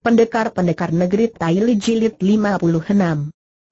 Pendekar-pendekar negeri Taili Jilid 56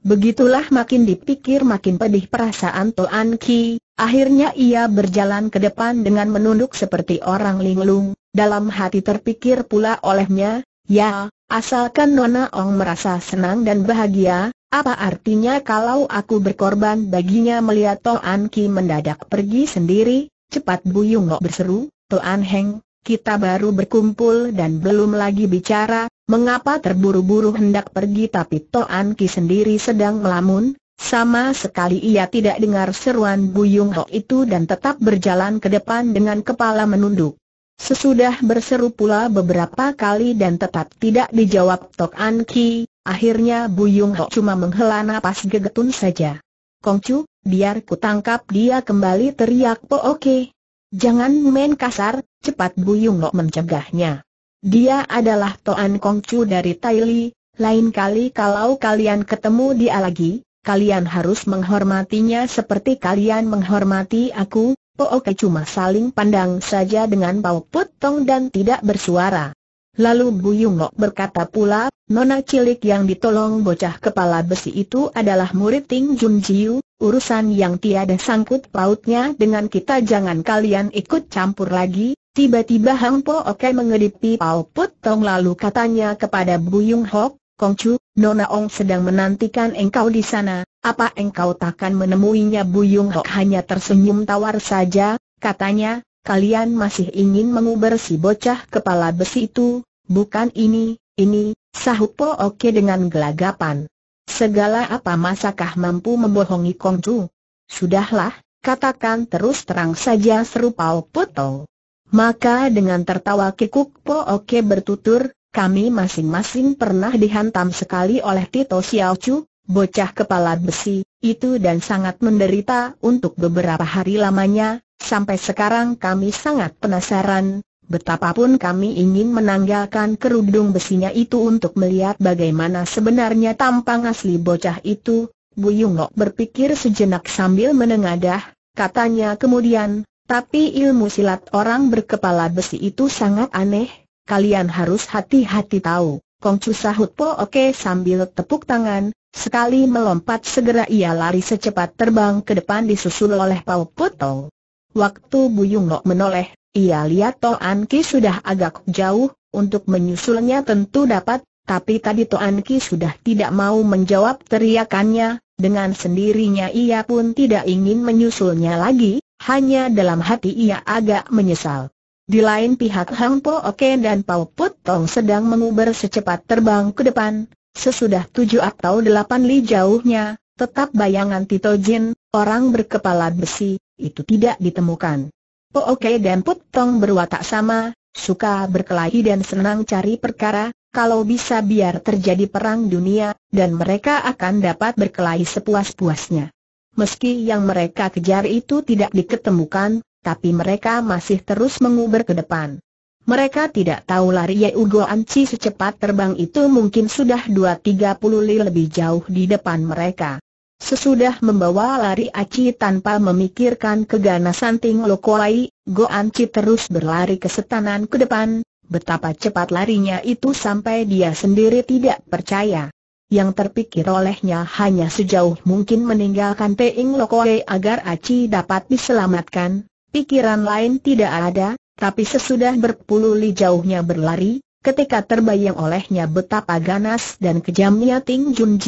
Begitulah makin dipikir makin pedih perasaan Toan Ki, akhirnya ia berjalan ke depan dengan menunduk seperti orang linglung, dalam hati terpikir pula olehnya, ya, asalkan Nona Ong merasa senang dan bahagia, apa artinya kalau aku berkorban baginya melihat Toan Ki mendadak pergi sendiri? Cepat Bu Yungok berseru, Toan Heng, kita baru berkumpul dan belum lagi bicara, Mengapa terburu-buru hendak pergi tapi Toan Ki sendiri sedang melamun? Sama sekali ia tidak dengar seruan Buyung Ho itu dan tetap berjalan ke depan dengan kepala menunduk. Sesudah berseru pula beberapa kali dan tetap tidak dijawab Tok An Ki, akhirnya Buyung Ho cuma menghela nafas gegetun saja. Kongcu, biar ku tangkap dia kembali teriak Po Oke. Jangan main kasar, cepat Buyung Ho mencegahnya. Dia adalah Toan Kongcu dari Taili, lain kali kalau kalian ketemu dia lagi, kalian harus menghormatinya seperti kalian menghormati aku, Po oh, Oke cuma saling pandang saja dengan bau putong dan tidak bersuara. Lalu Bu Yungo berkata pula, Nona cilik yang ditolong bocah kepala besi itu adalah murid Ting Jun Jiu, urusan yang tiada sangkut pautnya dengan kita jangan kalian ikut campur lagi, Tiba-tiba Hang Po Oke mengedipi Pao Put Tong lalu katanya kepada Bu Yung Hok, Kong Chu, Nona Ong sedang menantikan engkau di sana, apa engkau takkan menemuinya Bu Yung Hok hanya tersenyum tawar saja, katanya, kalian masih ingin menguber si bocah kepala besi itu, bukan ini, ini, sahut Po Oke dengan gelagapan. Segala apa masakah mampu membohongi Kong Chu? Sudahlah, katakan terus terang saja seru Pao Putong. Maka dengan tertawa kikuk Po Oke bertutur, kami masing-masing pernah dihantam sekali oleh Tito Xiao Chu, bocah kepala besi, itu dan sangat menderita untuk beberapa hari lamanya, sampai sekarang kami sangat penasaran, Betapapun kami ingin menanggalkan kerudung besinya itu untuk melihat bagaimana sebenarnya tampang asli bocah itu. Bu Yungok berpikir sejenak sambil menengadah, katanya kemudian, tapi ilmu silat orang berkepala besi itu sangat aneh, kalian harus hati-hati tahu. Chu sahut Po Oke sambil tepuk tangan, sekali melompat segera ia lari secepat terbang ke depan disusul oleh Paul Putong. Waktu Buyung Lok menoleh, ia lihat An Ki sudah agak jauh, untuk menyusulnya tentu dapat, tapi tadi An Ki sudah tidak mau menjawab teriakannya, dengan sendirinya ia pun tidak ingin menyusulnya lagi, hanya dalam hati ia agak menyesal. Di lain pihak Hang Po Oke dan Pau Put Tong sedang menguber secepat terbang ke depan, sesudah tujuh atau delapan li jauhnya, tetap bayangan Tito Jin, orang berkepala besi, itu tidak ditemukan. Po Oke dan Put Tong berwatak sama, suka berkelahi dan senang cari perkara, kalau bisa biar terjadi perang dunia, dan mereka akan dapat berkelahi sepuas-puasnya. Meski yang mereka kejar itu tidak diketemukan, tapi mereka masih terus menguber ke depan. Mereka tidak tahu lari Ye Ugo Anci secepat terbang itu mungkin sudah 2-30 li lebih jauh di depan mereka. Sesudah membawa lari Aci tanpa memikirkan keganasan Ting Lokoai, Go Anci terus berlari kesetanan ke depan, betapa cepat larinya itu sampai dia sendiri tidak percaya yang terpikir olehnya hanya sejauh mungkin meninggalkan Peing Lokoe agar Aci dapat diselamatkan, pikiran lain tidak ada, tapi sesudah berpuluh li jauhnya berlari, ketika terbayang olehnya betapa ganas dan kejamnya Ting Jun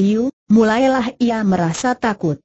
mulailah ia merasa takut.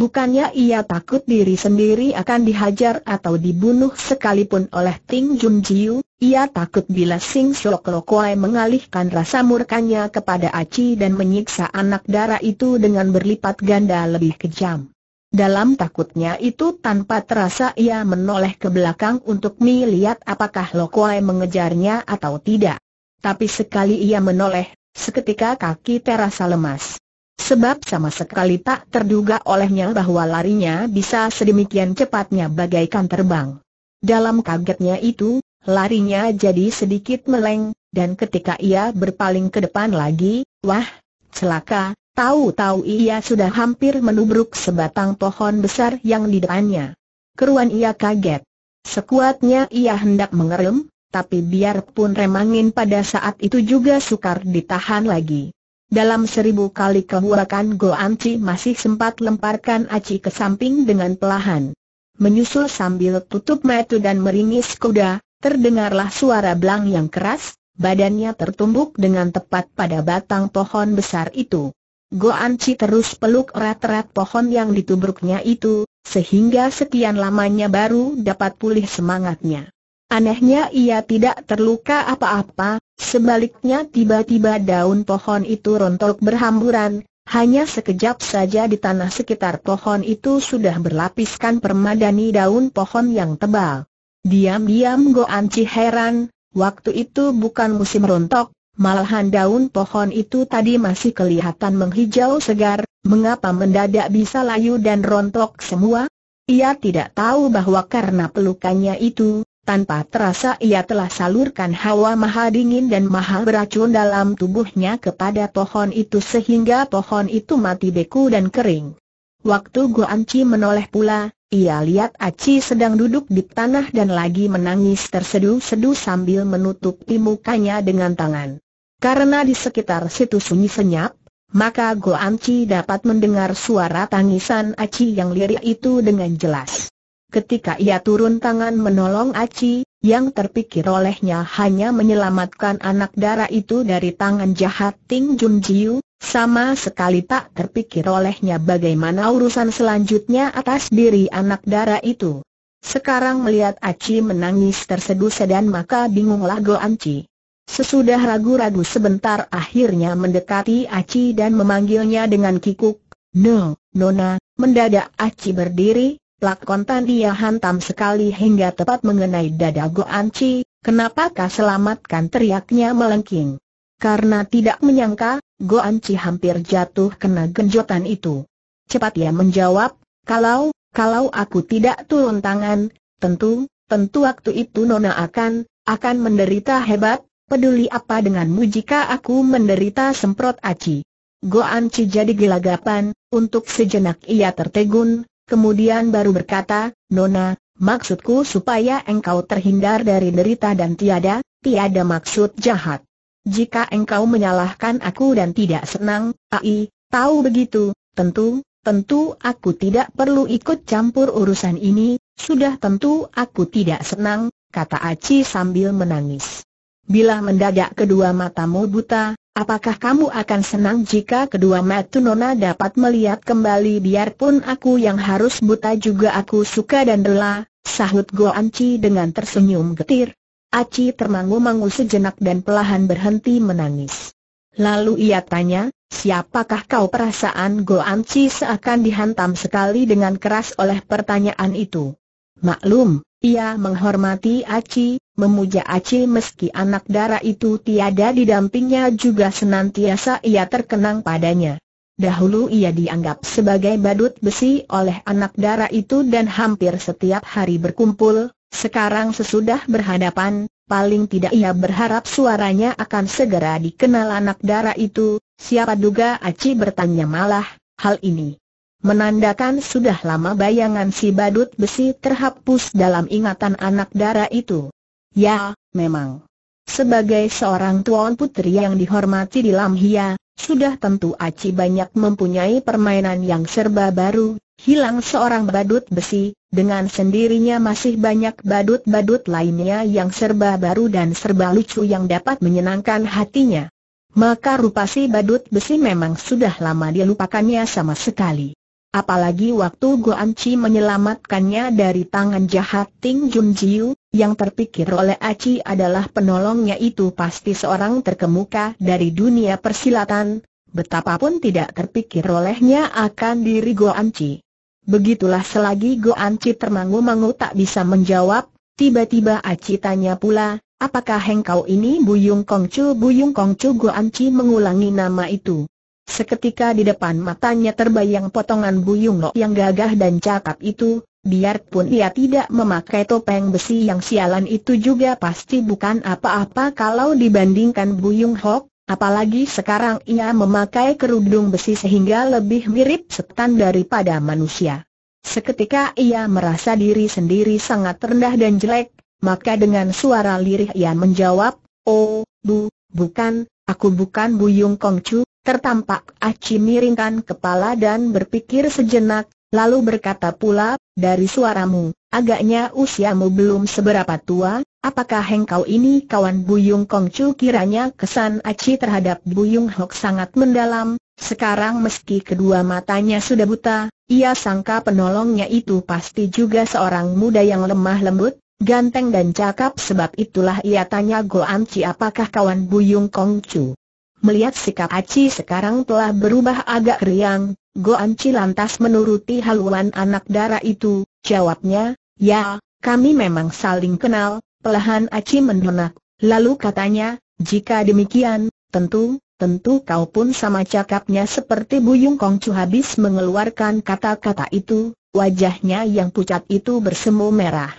Bukannya ia takut diri sendiri akan dihajar atau dibunuh sekalipun oleh Ting Jun Jiu, ia takut bila Sing Lo Lokoai mengalihkan rasa murkanya kepada Aci dan menyiksa anak dara itu dengan berlipat ganda lebih kejam. Dalam takutnya itu tanpa terasa ia menoleh ke belakang untuk melihat apakah Lokoai mengejarnya atau tidak. Tapi sekali ia menoleh, seketika kaki terasa lemas. Sebab sama sekali tak terduga olehnya bahwa larinya bisa sedemikian cepatnya bagaikan terbang. Dalam kagetnya itu, larinya jadi sedikit meleng, dan ketika ia berpaling ke depan lagi, wah, celaka, tahu-tahu ia sudah hampir menubruk sebatang pohon besar yang di depannya. Keruan ia kaget. Sekuatnya ia hendak mengerem, tapi biarpun remangin pada saat itu juga sukar ditahan lagi. Dalam seribu kali kehuakan Go Anci masih sempat lemparkan aci ke samping dengan pelahan. Menyusul sambil tutup metu dan meringis kuda, terdengarlah suara belang yang keras, badannya tertumbuk dengan tepat pada batang pohon besar itu. Go Anci terus peluk erat-erat pohon yang ditubruknya itu, sehingga sekian lamanya baru dapat pulih semangatnya. Anehnya ia tidak terluka apa-apa, Sebaliknya tiba-tiba daun pohon itu rontok berhamburan, hanya sekejap saja di tanah sekitar pohon itu sudah berlapiskan permadani daun pohon yang tebal. Diam-diam go Anci heran, waktu itu bukan musim rontok, malahan daun pohon itu tadi masih kelihatan menghijau segar, mengapa mendadak bisa layu dan rontok semua? Ia tidak tahu bahwa karena pelukannya itu, tanpa terasa ia telah salurkan hawa maha dingin dan maha beracun dalam tubuhnya kepada pohon itu sehingga pohon itu mati beku dan kering. Waktu Anci menoleh pula, ia lihat Aci sedang duduk di tanah dan lagi menangis terseduh-seduh sambil menutupi mukanya dengan tangan. Karena di sekitar situ sunyi senyap, maka Anci dapat mendengar suara tangisan Aci yang lirik itu dengan jelas ketika ia turun tangan menolong Aci, yang terpikir olehnya hanya menyelamatkan anak dara itu dari tangan jahat Ting Jun Jiu, sama sekali tak terpikir olehnya bagaimana urusan selanjutnya atas diri anak dara itu. Sekarang melihat Aci menangis terseduh sedan maka bingunglah Go Anci. Sesudah ragu-ragu sebentar akhirnya mendekati Aci dan memanggilnya dengan kikuk, No, Nona, mendadak Aci berdiri, kontan dia hantam sekali hingga tepat mengenai dada Kenapa kenapakah selamatkan teriaknya melengking. Karena tidak menyangka, Chi hampir jatuh kena genjotan itu. Cepat ia menjawab, kalau, kalau aku tidak turun tangan, tentu, tentu waktu itu Nona akan, akan menderita hebat, peduli apa denganmu jika aku menderita semprot aci. Chi jadi gelagapan, untuk sejenak ia tertegun, Kemudian baru berkata, Nona, maksudku supaya engkau terhindar dari derita dan tiada, tiada maksud jahat. Jika engkau menyalahkan aku dan tidak senang, ai, tahu begitu, tentu, tentu aku tidak perlu ikut campur urusan ini, sudah tentu aku tidak senang, kata Aci sambil menangis. Bila mendadak kedua matamu buta, Apakah kamu akan senang jika kedua mata Nona dapat melihat kembali biarpun aku yang harus buta juga aku suka dan rela, sahut Go Anci dengan tersenyum getir. Aci termangu-mangu sejenak dan pelahan berhenti menangis. Lalu ia tanya, siapakah kau perasaan Go Anci seakan dihantam sekali dengan keras oleh pertanyaan itu. Maklum, ia menghormati Aci, memuja Aci meski anak darah itu tiada di dampingnya juga senantiasa ia terkenang padanya. Dahulu ia dianggap sebagai badut besi oleh anak darah itu dan hampir setiap hari berkumpul, sekarang sesudah berhadapan, paling tidak ia berharap suaranya akan segera dikenal anak darah itu, siapa duga Aci bertanya malah, hal ini menandakan sudah lama bayangan si badut besi terhapus dalam ingatan anak dara itu. Ya, memang. Sebagai seorang tuan putri yang dihormati di Lamhia, sudah tentu Aci banyak mempunyai permainan yang serba baru, hilang seorang badut besi, dengan sendirinya masih banyak badut-badut lainnya yang serba baru dan serba lucu yang dapat menyenangkan hatinya. Maka rupa si badut besi memang sudah lama dilupakannya sama sekali. Apalagi waktu Chi menyelamatkannya dari tangan jahat Ting Jun Jiu, yang terpikir oleh Aci adalah penolongnya itu pasti seorang terkemuka dari dunia persilatan, betapapun tidak terpikir olehnya akan diri Chi. Begitulah selagi Chi termangu-mangu tak bisa menjawab, tiba-tiba Aci tanya pula, apakah hengkau ini Buyung Kongcu Buyung Kongcu Chi mengulangi nama itu. Seketika di depan matanya terbayang potongan buyung lok yang gagah dan cakap itu, biarpun ia tidak memakai topeng besi yang sialan itu juga pasti bukan apa-apa kalau dibandingkan buyung hok, apalagi sekarang ia memakai kerudung besi sehingga lebih mirip setan daripada manusia. Seketika ia merasa diri sendiri sangat rendah dan jelek, maka dengan suara lirih ia menjawab, Oh, bu, bukan, aku bukan Buyung Kongcu, Tertampak Aci miringkan kepala dan berpikir sejenak, lalu berkata pula, dari suaramu, agaknya usiamu belum seberapa tua, apakah hengkau ini kawan Buyung Kongcu kiranya kesan Aci terhadap Buyung Hok sangat mendalam, sekarang meski kedua matanya sudah buta, ia sangka penolongnya itu pasti juga seorang muda yang lemah lembut, ganteng dan cakap sebab itulah ia tanya Goan Ci apakah kawan Buyung Kongcu. Melihat sikap Aci sekarang telah berubah agak riang, Go Anci lantas menuruti haluan anak dara itu, jawabnya, ya, kami memang saling kenal, pelahan Aci mendonak, lalu katanya, jika demikian, tentu, tentu kau pun sama cakapnya seperti Buyung Kongcu habis mengeluarkan kata-kata itu, wajahnya yang pucat itu bersemu merah.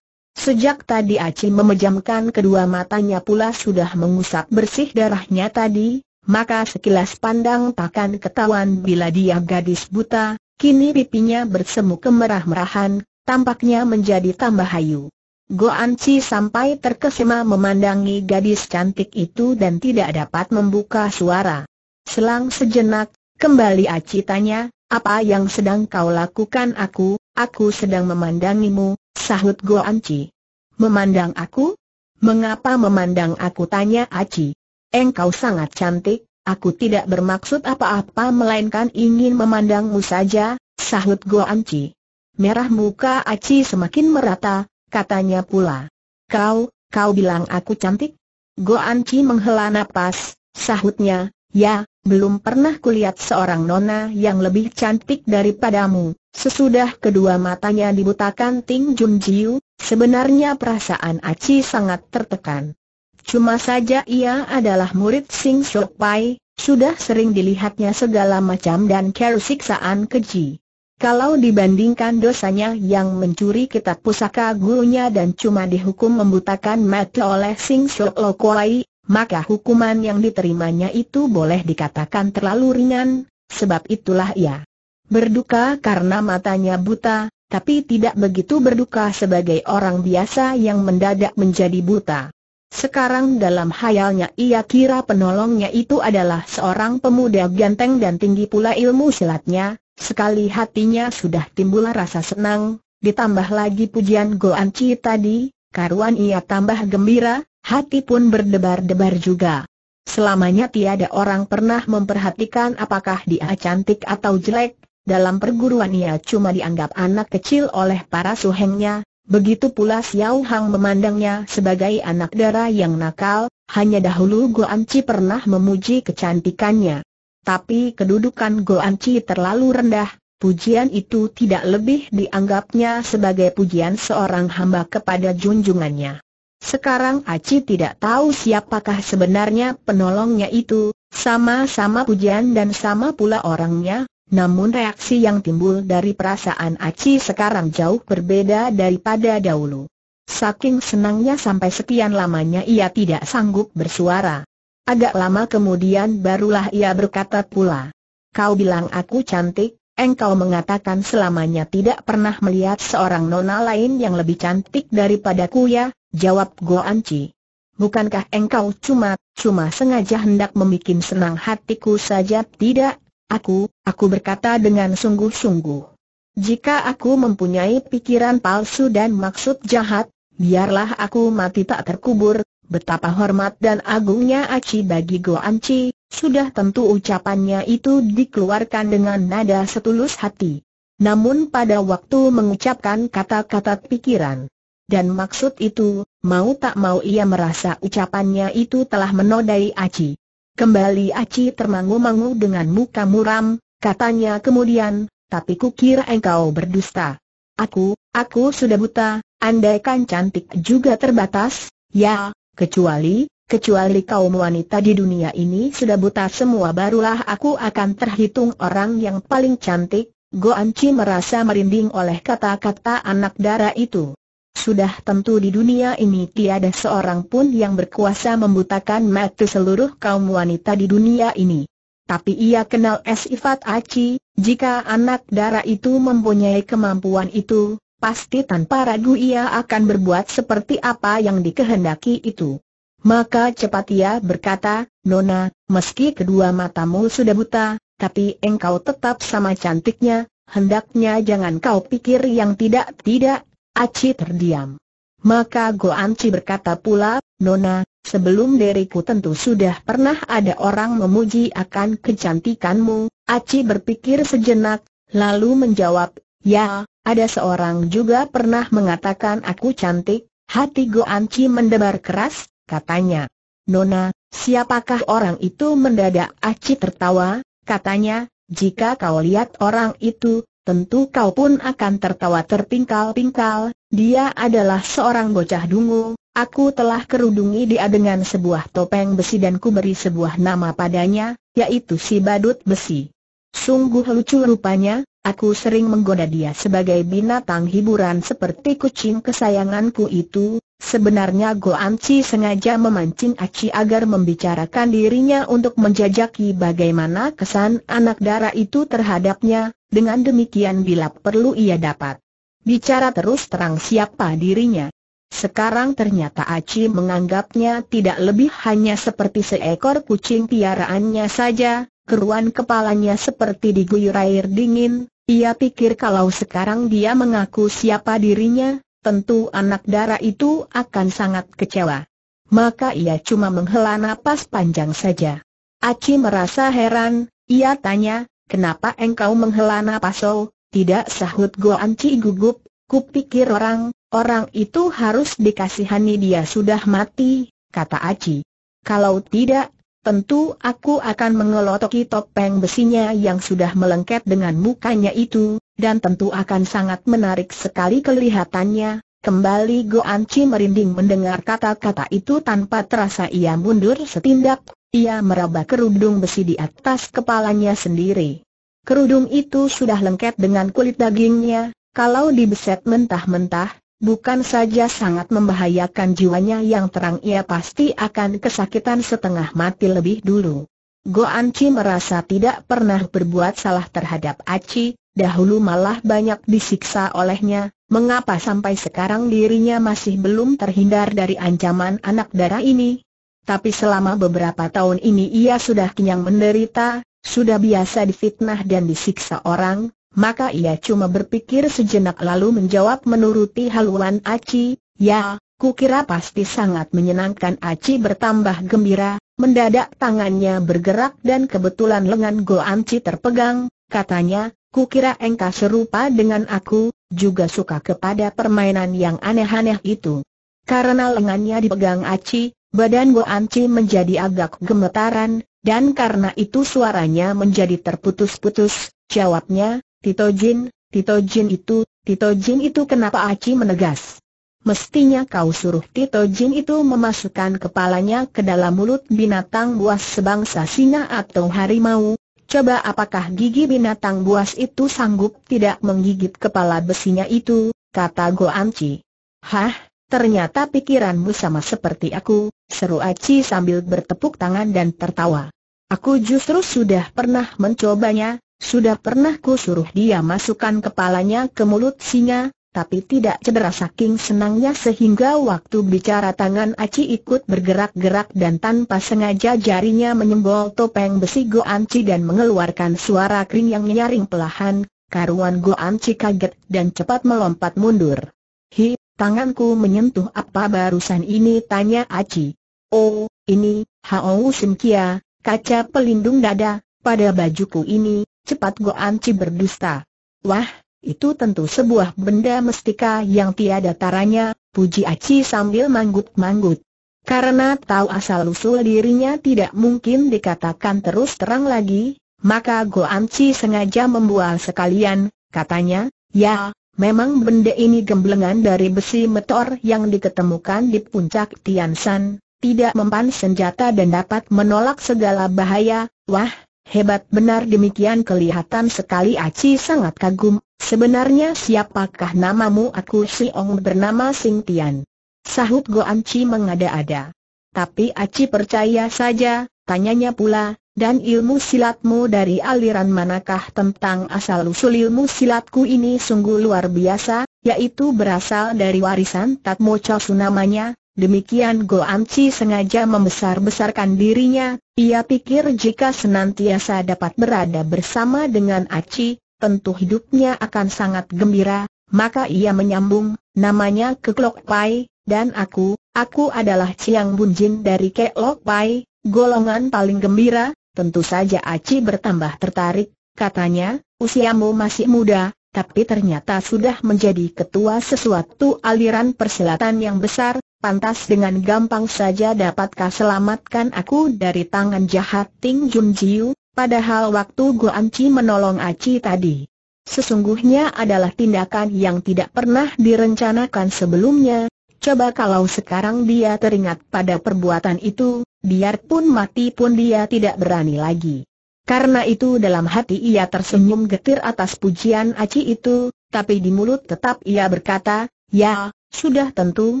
Sejak tadi Aci memejamkan kedua matanya pula sudah mengusap bersih darahnya tadi, maka sekilas pandang takkan ketahuan bila dia gadis buta, kini pipinya bersemu kemerah-merahan, tampaknya menjadi tambah hayu. Goan Chi sampai terkesima memandangi gadis cantik itu dan tidak dapat membuka suara. Selang sejenak, kembali Aci tanya, apa yang sedang kau lakukan aku, aku sedang memandangimu, sahut Goan Chi. Memandang aku? Mengapa memandang aku tanya Aci? Engkau sangat cantik, aku tidak bermaksud apa-apa melainkan ingin memandangmu saja, sahut Go Anci. Merah muka Aci semakin merata, katanya pula. Kau, kau bilang aku cantik? Go Anci menghela nafas, sahutnya, ya, belum pernah kulihat seorang nona yang lebih cantik daripadamu. Sesudah kedua matanya dibutakan Ting Jun Jiu, sebenarnya perasaan Aci sangat tertekan. Cuma saja ia adalah murid Sing Shok Pai, sudah sering dilihatnya segala macam dan care siksaan keji. Kalau dibandingkan dosanya yang mencuri kitab pusaka gurunya dan cuma dihukum membutakan mata oleh Sing Shok Lo Kuai, maka hukuman yang diterimanya itu boleh dikatakan terlalu ringan, sebab itulah ia berduka karena matanya buta, tapi tidak begitu berduka sebagai orang biasa yang mendadak menjadi buta. Sekarang dalam hayalnya ia kira penolongnya itu adalah seorang pemuda ganteng dan tinggi pula ilmu silatnya, sekali hatinya sudah timbul rasa senang, ditambah lagi pujian Goan Chi tadi, karuan ia tambah gembira, hati pun berdebar-debar juga. Selamanya tiada orang pernah memperhatikan apakah dia cantik atau jelek, dalam perguruan ia cuma dianggap anak kecil oleh para suhengnya, Begitu pula Xiao Hang memandangnya sebagai anak dara yang nakal, hanya dahulu Chi pernah memuji kecantikannya. Tapi kedudukan Chi terlalu rendah, pujian itu tidak lebih dianggapnya sebagai pujian seorang hamba kepada junjungannya. Sekarang Aci tidak tahu siapakah sebenarnya penolongnya itu, sama-sama pujian dan sama pula orangnya, namun reaksi yang timbul dari perasaan Aci sekarang jauh berbeda daripada dahulu. Saking senangnya sampai sekian lamanya ia tidak sanggup bersuara. Agak lama kemudian barulah ia berkata pula. Kau bilang aku cantik, engkau mengatakan selamanya tidak pernah melihat seorang nona lain yang lebih cantik daripadaku ya, jawab Go Anci. Bukankah engkau cuma, cuma sengaja hendak membuat senang hatiku saja? Tidak, Aku, aku berkata dengan sungguh-sungguh. Jika aku mempunyai pikiran palsu dan maksud jahat, biarlah aku mati tak terkubur, betapa hormat dan agungnya Aci bagi Goanci, sudah tentu ucapannya itu dikeluarkan dengan nada setulus hati. Namun pada waktu mengucapkan kata-kata pikiran dan maksud itu, mau tak mau ia merasa ucapannya itu telah menodai Aci. Kembali Aci termangu-mangu dengan muka muram, katanya kemudian, tapi kukira engkau berdusta. Aku, aku sudah buta, andaikan cantik juga terbatas, ya, kecuali, kecuali kaum wanita di dunia ini sudah buta semua barulah aku akan terhitung orang yang paling cantik, Goanci merasa merinding oleh kata-kata anak dara itu. Sudah tentu di dunia ini tiada seorang pun yang berkuasa membutakan mata seluruh kaum wanita di dunia ini. Tapi ia kenal esifat Aci, jika anak darah itu mempunyai kemampuan itu, pasti tanpa ragu ia akan berbuat seperti apa yang dikehendaki itu. Maka cepat ia berkata, Nona, meski kedua matamu sudah buta, tapi engkau tetap sama cantiknya, hendaknya jangan kau pikir yang tidak-tidak, Aci terdiam. Maka Goanci berkata pula, Nona, sebelum diriku tentu sudah pernah ada orang memuji akan kecantikanmu. Aci berpikir sejenak, lalu menjawab, ya, ada seorang juga pernah mengatakan aku cantik. Hati Goanci mendebar keras, katanya. Nona, siapakah orang itu mendadak Aci tertawa, katanya, jika kau lihat orang itu, tentu kau pun akan tertawa terpingkal-pingkal, dia adalah seorang bocah dungu, aku telah kerudungi dia dengan sebuah topeng besi dan ku beri sebuah nama padanya, yaitu si badut besi. Sungguh lucu rupanya, aku sering menggoda dia sebagai binatang hiburan seperti kucing kesayanganku itu, Sebenarnya Go Anci sengaja memancing Aci agar membicarakan dirinya untuk menjajaki bagaimana kesan anak dara itu terhadapnya, dengan demikian bila perlu ia dapat bicara terus terang siapa dirinya. Sekarang ternyata Aci menganggapnya tidak lebih hanya seperti seekor kucing piaraannya saja, keruan kepalanya seperti diguyur air dingin, ia pikir kalau sekarang dia mengaku siapa dirinya, tentu anak dara itu akan sangat kecewa. Maka ia cuma menghela nafas panjang saja. Aci merasa heran, ia tanya, kenapa engkau menghela nafas? oh? Tidak sahut Go Anci gugup, kupikir orang, orang itu harus dikasihani dia sudah mati, kata Aci. Kalau tidak, tentu aku akan mengelotoki topeng besinya yang sudah melengket dengan mukanya itu, dan tentu akan sangat menarik sekali kelihatannya. Kembali Goan Chi merinding mendengar kata-kata itu tanpa terasa ia mundur setindak, ia meraba kerudung besi di atas kepalanya sendiri. Kerudung itu sudah lengket dengan kulit dagingnya, kalau dibeset mentah-mentah, bukan saja sangat membahayakan jiwanya yang terang ia pasti akan kesakitan setengah mati lebih dulu. Goan Chi merasa tidak pernah berbuat salah terhadap Aci, dahulu malah banyak disiksa olehnya, mengapa sampai sekarang dirinya masih belum terhindar dari ancaman anak darah ini? Tapi selama beberapa tahun ini ia sudah kenyang menderita, sudah biasa difitnah dan disiksa orang, maka ia cuma berpikir sejenak lalu menjawab menuruti haluan Aci, ya, kukira pasti sangat menyenangkan Aci bertambah gembira, mendadak tangannya bergerak dan kebetulan lengan Anci terpegang, katanya, Kukira engkau serupa dengan aku, juga suka kepada permainan yang aneh-aneh itu. Karena lengannya dipegang Aci, badan Go Anci menjadi agak gemetaran, dan karena itu suaranya menjadi terputus-putus, jawabnya, Tito Jin, Tito Jin itu, Tito Jin itu kenapa Aci menegas? Mestinya kau suruh Tito Jin itu memasukkan kepalanya ke dalam mulut binatang buas sebangsa singa atau harimau, Coba apakah gigi binatang buas itu sanggup tidak menggigit kepala besinya itu, kata Go Anci. Hah, ternyata pikiranmu sama seperti aku, seru Aci sambil bertepuk tangan dan tertawa. Aku justru sudah pernah mencobanya, sudah pernah ku suruh dia masukkan kepalanya ke mulut singa, tapi tidak cedera saking senangnya sehingga waktu bicara tangan Aci ikut bergerak-gerak dan tanpa sengaja jarinya menyenggol topeng besi Go Anci dan mengeluarkan suara kering yang nyaring pelahan, karuan Go Anci kaget dan cepat melompat mundur. Hi, tanganku menyentuh apa barusan ini tanya Aci. Oh, ini, Hao Kia, kaca pelindung dada, pada bajuku ini, cepat Go Anci berdusta. Wah, itu tentu sebuah benda mestika yang tiada taranya, puji Aci sambil manggut-manggut. Karena tahu asal-usul dirinya tidak mungkin dikatakan terus terang lagi, maka go Amci sengaja membual sekalian, katanya, ya, memang benda ini gemblengan dari besi meteor yang diketemukan di puncak Tian San, tidak mempan senjata dan dapat menolak segala bahaya, wah, Hebat benar demikian kelihatan sekali Aci sangat kagum, sebenarnya siapakah namamu aku si Ong bernama Sing Tian. Sahut Go Anci mengada-ada. Tapi Aci percaya saja, tanyanya pula, dan ilmu silatmu dari aliran manakah tentang asal-usul ilmu silatku ini sungguh luar biasa, yaitu berasal dari warisan Tatmo Chosu namanya, Demikian Go Amci sengaja membesar-besarkan dirinya, ia pikir jika senantiasa dapat berada bersama dengan Aci, tentu hidupnya akan sangat gembira, maka ia menyambung, namanya ke Klok Pai, dan aku, aku adalah Ciang Bunjin dari Keklok Pai, golongan paling gembira, tentu saja Aci bertambah tertarik, katanya, usiamu masih muda, tapi ternyata sudah menjadi ketua sesuatu aliran persilatan yang besar, Pantas dengan gampang saja dapatkah selamatkan aku dari tangan jahat Ting Jun Jiu, padahal waktu Guan Chi menolong Aci tadi. Sesungguhnya adalah tindakan yang tidak pernah direncanakan sebelumnya, coba kalau sekarang dia teringat pada perbuatan itu, biarpun mati pun dia tidak berani lagi. Karena itu dalam hati ia tersenyum getir atas pujian Aci itu, tapi di mulut tetap ia berkata, ya, sudah tentu,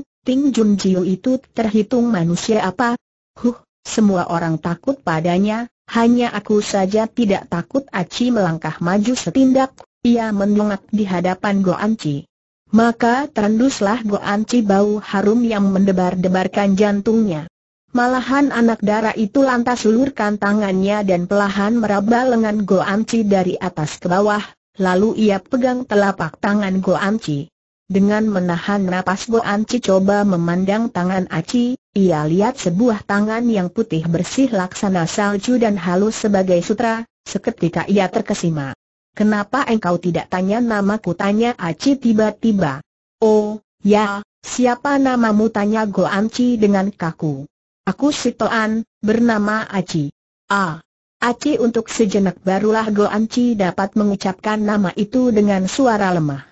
Ting Jun Jiu itu terhitung manusia apa? Huh, semua orang takut padanya, hanya aku saja tidak takut Aci melangkah maju setindak, ia menungak di hadapan Go Anci. Maka terenduslah Go Anci bau harum yang mendebar-debarkan jantungnya. Malahan anak darah itu lantas ulurkan tangannya dan pelahan meraba lengan Go Anci dari atas ke bawah, lalu ia pegang telapak tangan Go Anci. Dengan menahan napas Bo Anci coba memandang tangan Aci, ia lihat sebuah tangan yang putih bersih laksana salju dan halus sebagai sutra, seketika ia terkesima. Kenapa engkau tidak tanya namaku tanya Aci tiba-tiba? Oh, ya, siapa namamu tanya Go Anci dengan kaku. Aku Sitoan, bernama Aci. Ah, Aci untuk sejenak barulah Go Anci dapat mengucapkan nama itu dengan suara lemah.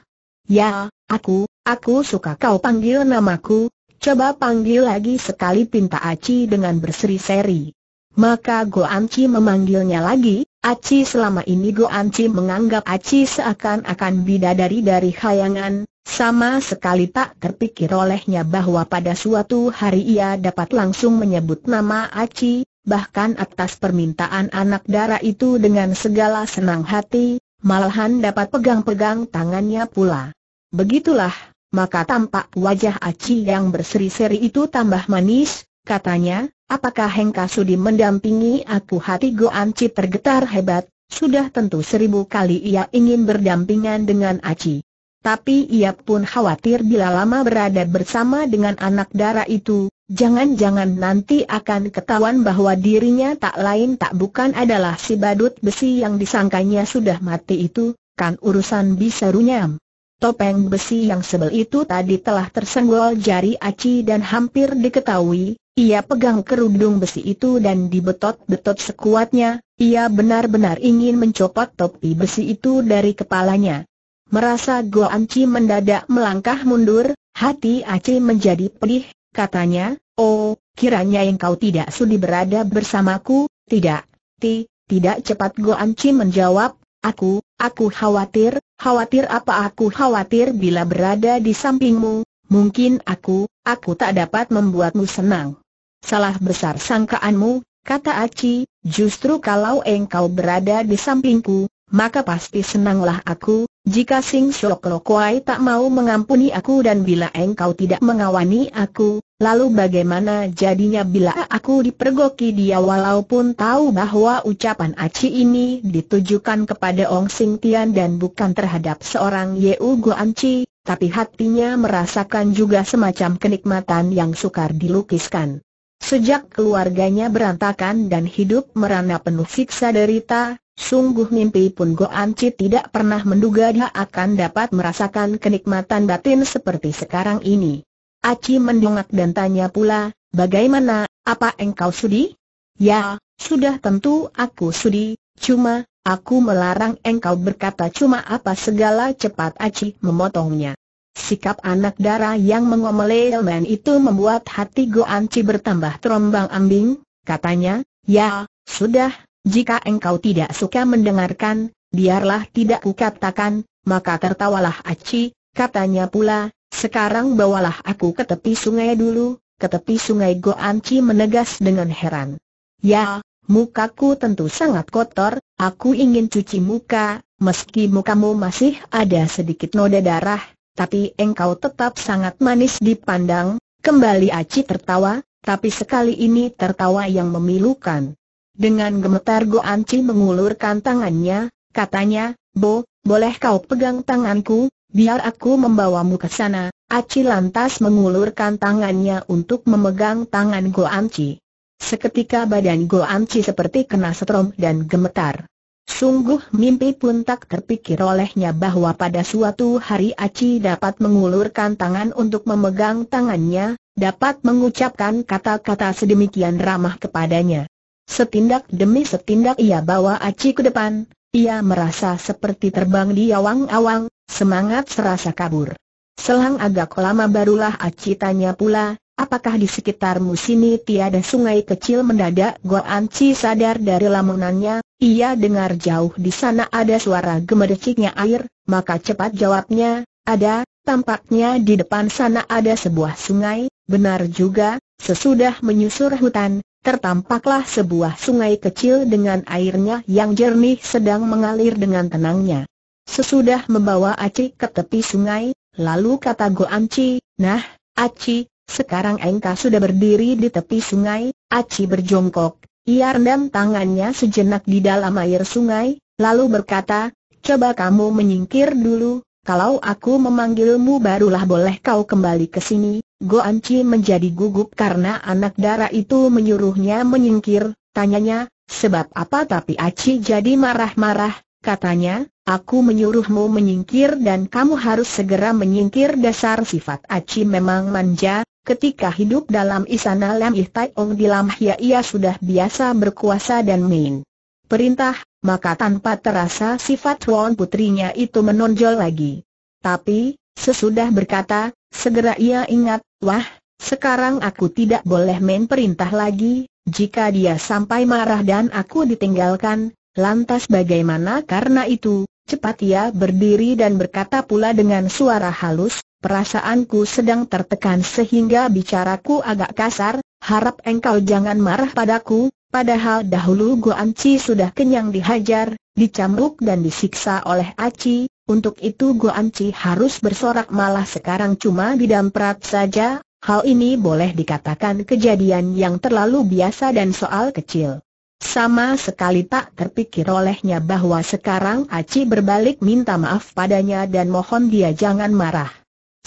Ya, aku, aku suka kau panggil namaku, coba panggil lagi sekali pinta Aci dengan berseri-seri. Maka Go Anci memanggilnya lagi, Aci selama ini Go Anci menganggap Aci seakan-akan bidadari dari khayangan, sama sekali tak terpikir olehnya bahwa pada suatu hari ia dapat langsung menyebut nama Aci, bahkan atas permintaan anak dara itu dengan segala senang hati, malahan dapat pegang-pegang tangannya pula. Begitulah, maka tampak wajah Aci yang berseri-seri itu tambah manis, katanya, apakah Hengka Sudi mendampingi aku hati Anci tergetar hebat, sudah tentu seribu kali ia ingin berdampingan dengan Aci. Tapi ia pun khawatir bila lama berada bersama dengan anak dara itu, jangan-jangan nanti akan ketahuan bahwa dirinya tak lain tak bukan adalah si badut besi yang disangkanya sudah mati itu, kan urusan bisa runyam. Topeng besi yang sebel itu tadi telah tersenggol jari Aci dan hampir diketahui, ia pegang kerudung besi itu dan dibetot-betot sekuatnya, ia benar-benar ingin mencopot topi besi itu dari kepalanya. Merasa Go Anci mendadak melangkah mundur, hati Aci menjadi pedih, katanya, Oh, kiranya engkau tidak sudi berada bersamaku, tidak, ti, tidak cepat Go Anci menjawab, aku, aku khawatir, Khawatir apa aku khawatir bila berada di sampingmu, mungkin aku, aku tak dapat membuatmu senang. Salah besar sangkaanmu, kata Aci, justru kalau engkau berada di sampingku, maka pasti senanglah aku, jika Sing Shok Lo Kuai tak mau mengampuni aku dan bila engkau tidak mengawani aku, lalu bagaimana jadinya bila aku dipergoki dia walaupun tahu bahwa ucapan Aci ini ditujukan kepada Ong Sing Tian dan bukan terhadap seorang Yeu Guan Chi, tapi hatinya merasakan juga semacam kenikmatan yang sukar dilukiskan. Sejak keluarganya berantakan dan hidup merana penuh siksa derita, sungguh mimpi pun Goan Chi tidak pernah menduga dia akan dapat merasakan kenikmatan batin seperti sekarang ini. Aci mendongak dan tanya pula, bagaimana, apa engkau sudi? Ya, sudah tentu aku sudi, cuma, aku melarang engkau berkata cuma apa segala cepat Aci memotongnya. Sikap anak darah yang mengomelai Elman itu membuat hati Go Anci bertambah terombang ambing, katanya, ya, sudah, jika engkau tidak suka mendengarkan, biarlah tidak kukatakan, maka tertawalah Aci, katanya pula, sekarang bawalah aku ke tepi sungai dulu, ke tepi sungai Anci menegas dengan heran. Ya, mukaku tentu sangat kotor, aku ingin cuci muka, meski mukamu masih ada sedikit noda darah, tapi engkau tetap sangat manis dipandang, kembali Aci tertawa, tapi sekali ini tertawa yang memilukan. Dengan gemetar Go Anci mengulurkan tangannya, katanya, Bo, boleh kau pegang tanganku, biar aku membawamu ke sana. Aci lantas mengulurkan tangannya untuk memegang tangan Go Anci. Seketika badan Go Anci seperti kena setrum dan gemetar. Sungguh mimpi pun tak terpikir olehnya bahwa pada suatu hari Aci dapat mengulurkan tangan untuk memegang tangannya, dapat mengucapkan kata-kata sedemikian ramah kepadanya. Setindak demi setindak ia bawa Aci ke depan, ia merasa seperti terbang di awang-awang, semangat serasa kabur. Selang agak lama barulah Aci tanya pula, Apakah di sekitarmu sini tiada sungai kecil mendadak Goan Ci sadar dari lamunannya, ia dengar jauh di sana ada suara gemericiknya air, maka cepat jawabnya, ada, tampaknya di depan sana ada sebuah sungai, benar juga, sesudah menyusur hutan, tertampaklah sebuah sungai kecil dengan airnya yang jernih sedang mengalir dengan tenangnya. Sesudah membawa Aci ke tepi sungai, lalu kata Anci, nah, Aci, sekarang engkau sudah berdiri di tepi sungai, Aci berjongkok, ia rendam tangannya sejenak di dalam air sungai, lalu berkata, Coba kamu menyingkir dulu, kalau aku memanggilmu barulah boleh kau kembali ke sini. Go Anci menjadi gugup karena anak dara itu menyuruhnya menyingkir, tanyanya, sebab apa tapi Aci jadi marah-marah, katanya, aku menyuruhmu menyingkir dan kamu harus segera menyingkir dasar sifat Aci memang manja, Ketika hidup dalam istana Lam Ih Ong di Lam Hia ia sudah biasa berkuasa dan main perintah, maka tanpa terasa sifat Wan putrinya itu menonjol lagi. Tapi, sesudah berkata, segera ia ingat, wah, sekarang aku tidak boleh main perintah lagi, jika dia sampai marah dan aku ditinggalkan, lantas bagaimana karena itu, Cepat ia berdiri dan berkata pula dengan suara halus, Perasaanku sedang tertekan sehingga bicaraku agak kasar, harap engkau jangan marah padaku, padahal dahulu Goan anci sudah kenyang dihajar, dicamuk dan disiksa oleh Aci, untuk itu Goan anci harus bersorak malah sekarang cuma didamprat saja, hal ini boleh dikatakan kejadian yang terlalu biasa dan soal kecil. Sama sekali tak terpikir olehnya bahwa sekarang Aci berbalik minta maaf padanya dan mohon dia jangan marah.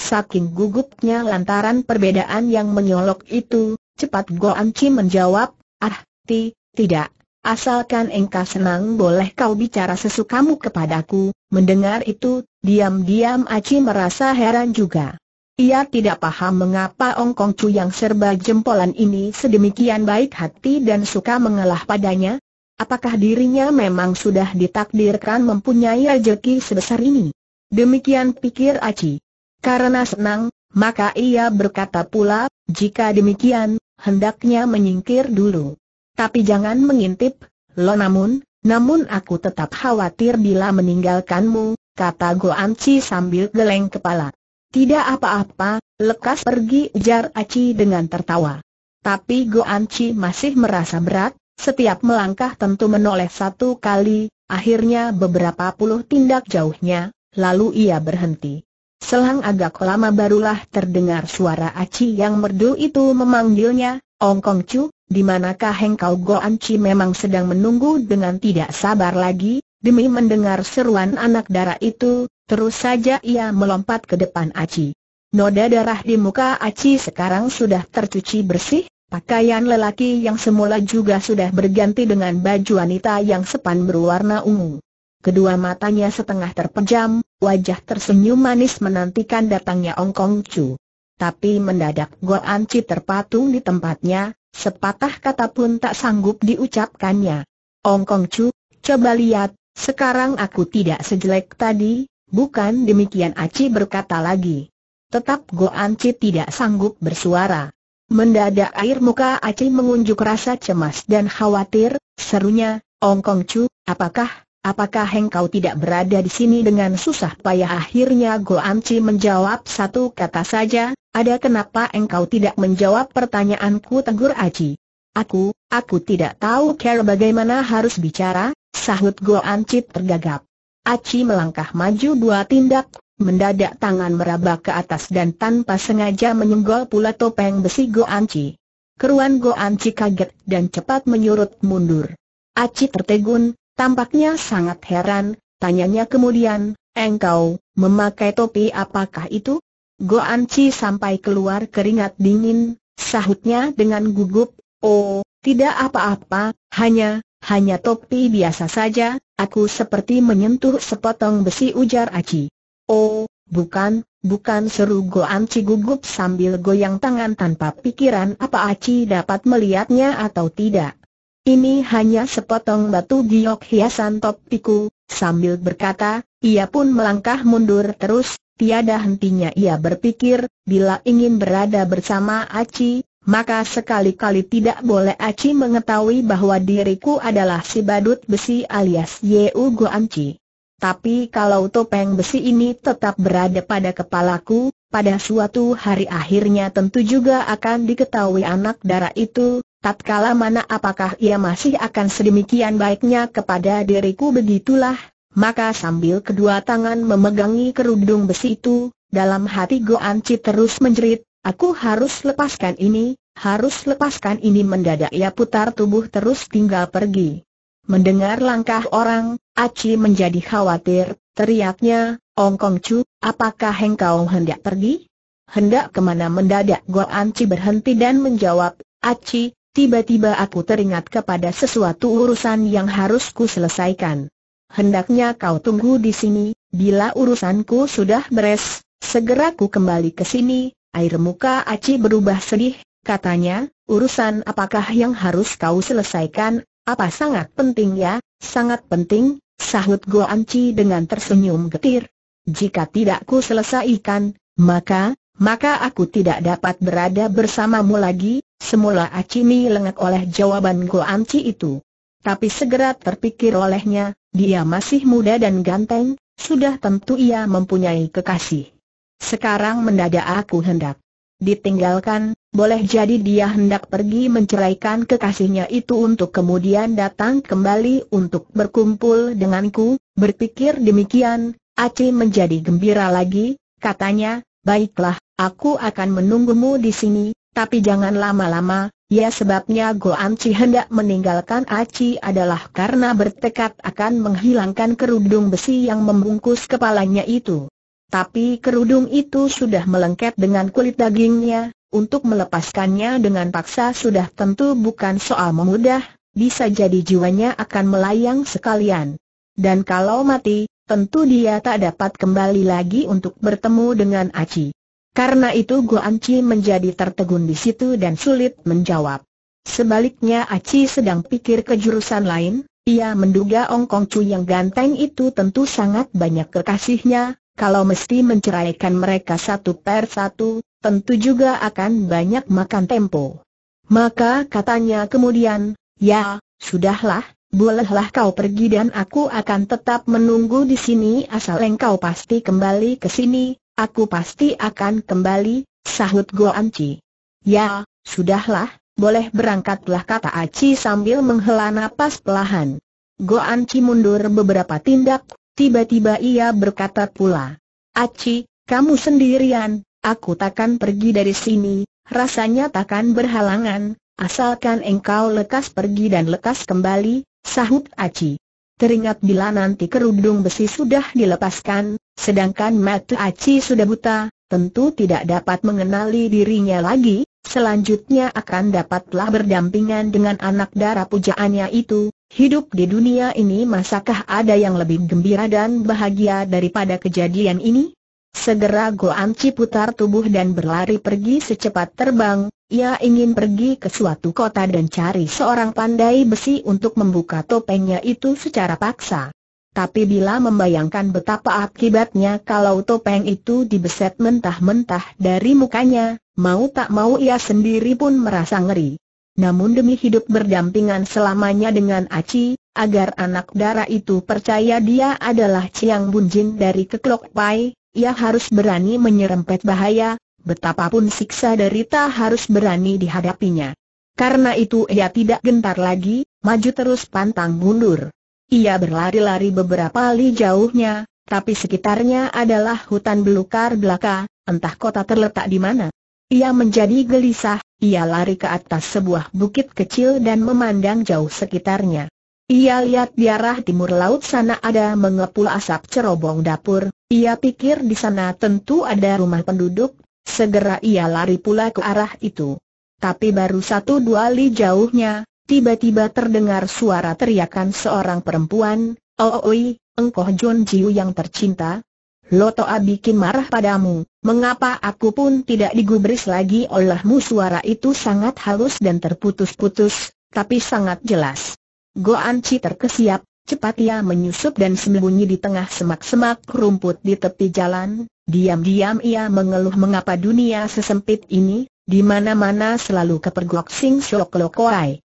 Saking gugupnya lantaran perbedaan yang menyolok itu, cepat Goan Chi menjawab, ah, ti, tidak. Asalkan engkau senang boleh kau bicara sesukamu kepadaku, mendengar itu, diam-diam Aci merasa heran juga. Ia tidak paham mengapa Ong Kong Chu yang serba jempolan ini sedemikian baik hati dan suka mengalah padanya. Apakah dirinya memang sudah ditakdirkan mempunyai rezeki sebesar ini? Demikian pikir Aci. Karena senang, maka ia berkata pula, jika demikian, hendaknya menyingkir dulu. Tapi jangan mengintip, lo namun, namun aku tetap khawatir bila meninggalkanmu, kata Goanci sambil geleng kepala. Tidak apa-apa, lekas pergi ujar Aci dengan tertawa. Tapi Goanci masih merasa berat, setiap melangkah tentu menoleh satu kali, akhirnya beberapa puluh tindak jauhnya, lalu ia berhenti. Selang agak lama barulah terdengar suara Aci yang merdu itu memanggilnya, Ongkong Chu, di manakah hengkau Go Anci memang sedang menunggu dengan tidak sabar lagi, demi mendengar seruan anak darah itu, terus saja ia melompat ke depan Aci. Noda darah di muka Aci sekarang sudah tercuci bersih, pakaian lelaki yang semula juga sudah berganti dengan baju wanita yang sepan berwarna ungu kedua matanya setengah terpejam, wajah tersenyum manis menantikan datangnya Ong Kong Chu. Tapi mendadak Goan Chi terpatung di tempatnya, sepatah kata pun tak sanggup diucapkannya. Ong Kong Chu, coba lihat, sekarang aku tidak sejelek tadi, bukan demikian Aci berkata lagi. Tetap Goan Chi tidak sanggup bersuara. Mendadak air muka Aci mengunjuk rasa cemas dan khawatir, serunya, Ong Kong Chu, apakah Apakah engkau tidak berada di sini dengan susah payah? Akhirnya Go Anci menjawab satu kata saja, ada kenapa engkau tidak menjawab pertanyaanku tegur Aji. Aku, aku tidak tahu cara bagaimana harus bicara, sahut Go Anci tergagap. Aci melangkah maju dua tindak, mendadak tangan meraba ke atas dan tanpa sengaja menyenggol pula topeng besi Go Anci. Keruan Go Anci kaget dan cepat menyurut mundur. Aci tertegun, Tampaknya sangat heran, tanyanya kemudian, engkau, memakai topi apakah itu? Go Anci sampai keluar keringat dingin, sahutnya dengan gugup, oh, tidak apa-apa, hanya, hanya topi biasa saja, aku seperti menyentuh sepotong besi ujar Aci. Oh, bukan, Bukan seru Go Anci gugup sambil goyang tangan tanpa pikiran apa Aci dapat melihatnya atau tidak. Ini hanya sepotong batu giok hiasan topiku, sambil berkata, ia pun melangkah mundur terus, tiada hentinya ia berpikir, bila ingin berada bersama Aci, maka sekali-kali tidak boleh Aci mengetahui bahwa diriku adalah si badut besi alias Yeu Anci. Tapi kalau topeng besi ini tetap berada pada kepalaku, pada suatu hari akhirnya tentu juga akan diketahui anak darah itu, tatkala mana apakah ia masih akan sedemikian baiknya kepada diriku begitulah, maka sambil kedua tangan memegangi kerudung besi itu, dalam hati Goan Anci terus menjerit, aku harus lepaskan ini, harus lepaskan ini mendadak ia putar tubuh terus tinggal pergi. Mendengar langkah orang, Aci menjadi khawatir, teriaknya, Ongkong Chu, apakah engkau hendak pergi? Hendak kemana mendadak Goan Anci berhenti dan menjawab, Aci, Tiba-tiba aku teringat kepada sesuatu urusan yang harus ku selesaikan. Hendaknya kau tunggu di sini, bila urusanku sudah beres, segera ku kembali ke sini. Air muka Aci berubah sedih, katanya, urusan apakah yang harus kau selesaikan, apa sangat penting ya, sangat penting, sahut gua Anci dengan tersenyum getir. Jika tidak ku selesaikan, maka, maka aku tidak dapat berada bersamamu lagi, semula Acini lengak oleh jawaban Goanci itu. Tapi segera terpikir olehnya, dia masih muda dan ganteng, sudah tentu ia mempunyai kekasih. Sekarang mendadak aku hendak ditinggalkan, boleh jadi dia hendak pergi menceraikan kekasihnya itu untuk kemudian datang kembali untuk berkumpul denganku, berpikir demikian, Aci menjadi gembira lagi, katanya, baiklah, Aku akan menunggumu di sini, tapi jangan lama-lama, ya sebabnya Goan Chi hendak meninggalkan Aci adalah karena bertekad akan menghilangkan kerudung besi yang membungkus kepalanya itu. Tapi kerudung itu sudah melengket dengan kulit dagingnya, untuk melepaskannya dengan paksa sudah tentu bukan soal memudah, bisa jadi jiwanya akan melayang sekalian. Dan kalau mati, tentu dia tak dapat kembali lagi untuk bertemu dengan Aci. Karena itu Anci menjadi tertegun di situ dan sulit menjawab. Sebaliknya Aci sedang pikir ke jurusan lain, ia menduga Ong Kong Chu yang ganteng itu tentu sangat banyak kekasihnya, kalau mesti menceraikan mereka satu per satu, tentu juga akan banyak makan tempo. Maka katanya kemudian, ya, sudahlah, bolehlah kau pergi dan aku akan tetap menunggu di sini asal engkau pasti kembali ke sini, aku pasti akan kembali, sahut Go Anci. Ya, sudahlah, boleh berangkatlah kata Aci sambil menghela napas pelahan. Anci mundur beberapa tindak, tiba-tiba ia berkata pula. Aci, kamu sendirian, aku takkan pergi dari sini, rasanya takkan berhalangan, asalkan engkau lekas pergi dan lekas kembali, sahut Aci. Teringat bila nanti kerudung besi sudah dilepaskan, sedangkan mata Aci sudah buta, tentu tidak dapat mengenali dirinya lagi, selanjutnya akan dapatlah berdampingan dengan anak darah pujaannya itu, hidup di dunia ini masakah ada yang lebih gembira dan bahagia daripada kejadian ini? Segera Goan putar tubuh dan berlari pergi secepat terbang, ia ingin pergi ke suatu kota dan cari seorang pandai besi untuk membuka topengnya itu secara paksa. Tapi bila membayangkan betapa akibatnya kalau topeng itu dibeset mentah-mentah dari mukanya, mau tak mau ia sendiri pun merasa ngeri. Namun demi hidup berdampingan selamanya dengan Aci, agar anak darah itu percaya dia adalah Ciang Bunjin dari Keklok Pai, ia harus berani menyerempet bahaya, betapapun siksa derita harus berani dihadapinya. Karena itu ia tidak gentar lagi, maju terus pantang mundur. Ia berlari-lari beberapa li jauhnya, tapi sekitarnya adalah hutan belukar belaka, entah kota terletak di mana. Ia menjadi gelisah, ia lari ke atas sebuah bukit kecil dan memandang jauh sekitarnya. Ia lihat di arah timur laut sana ada mengepul asap cerobong dapur, ia pikir di sana tentu ada rumah penduduk, Segera ia lari pula ke arah itu. Tapi baru satu dua li jauhnya, tiba-tiba terdengar suara teriakan seorang perempuan, Oh, oh oi, engkau John Jiu yang tercinta? Loto bikin marah padamu, mengapa aku pun tidak digubris lagi olehmu suara itu sangat halus dan terputus-putus, tapi sangat jelas. Go Chi terkesiap, cepat ia menyusup dan sembunyi di tengah semak-semak rumput di tepi jalan, Diam-diam ia mengeluh mengapa dunia sesempit ini, di mana-mana selalu kepergok sing syok lokoai.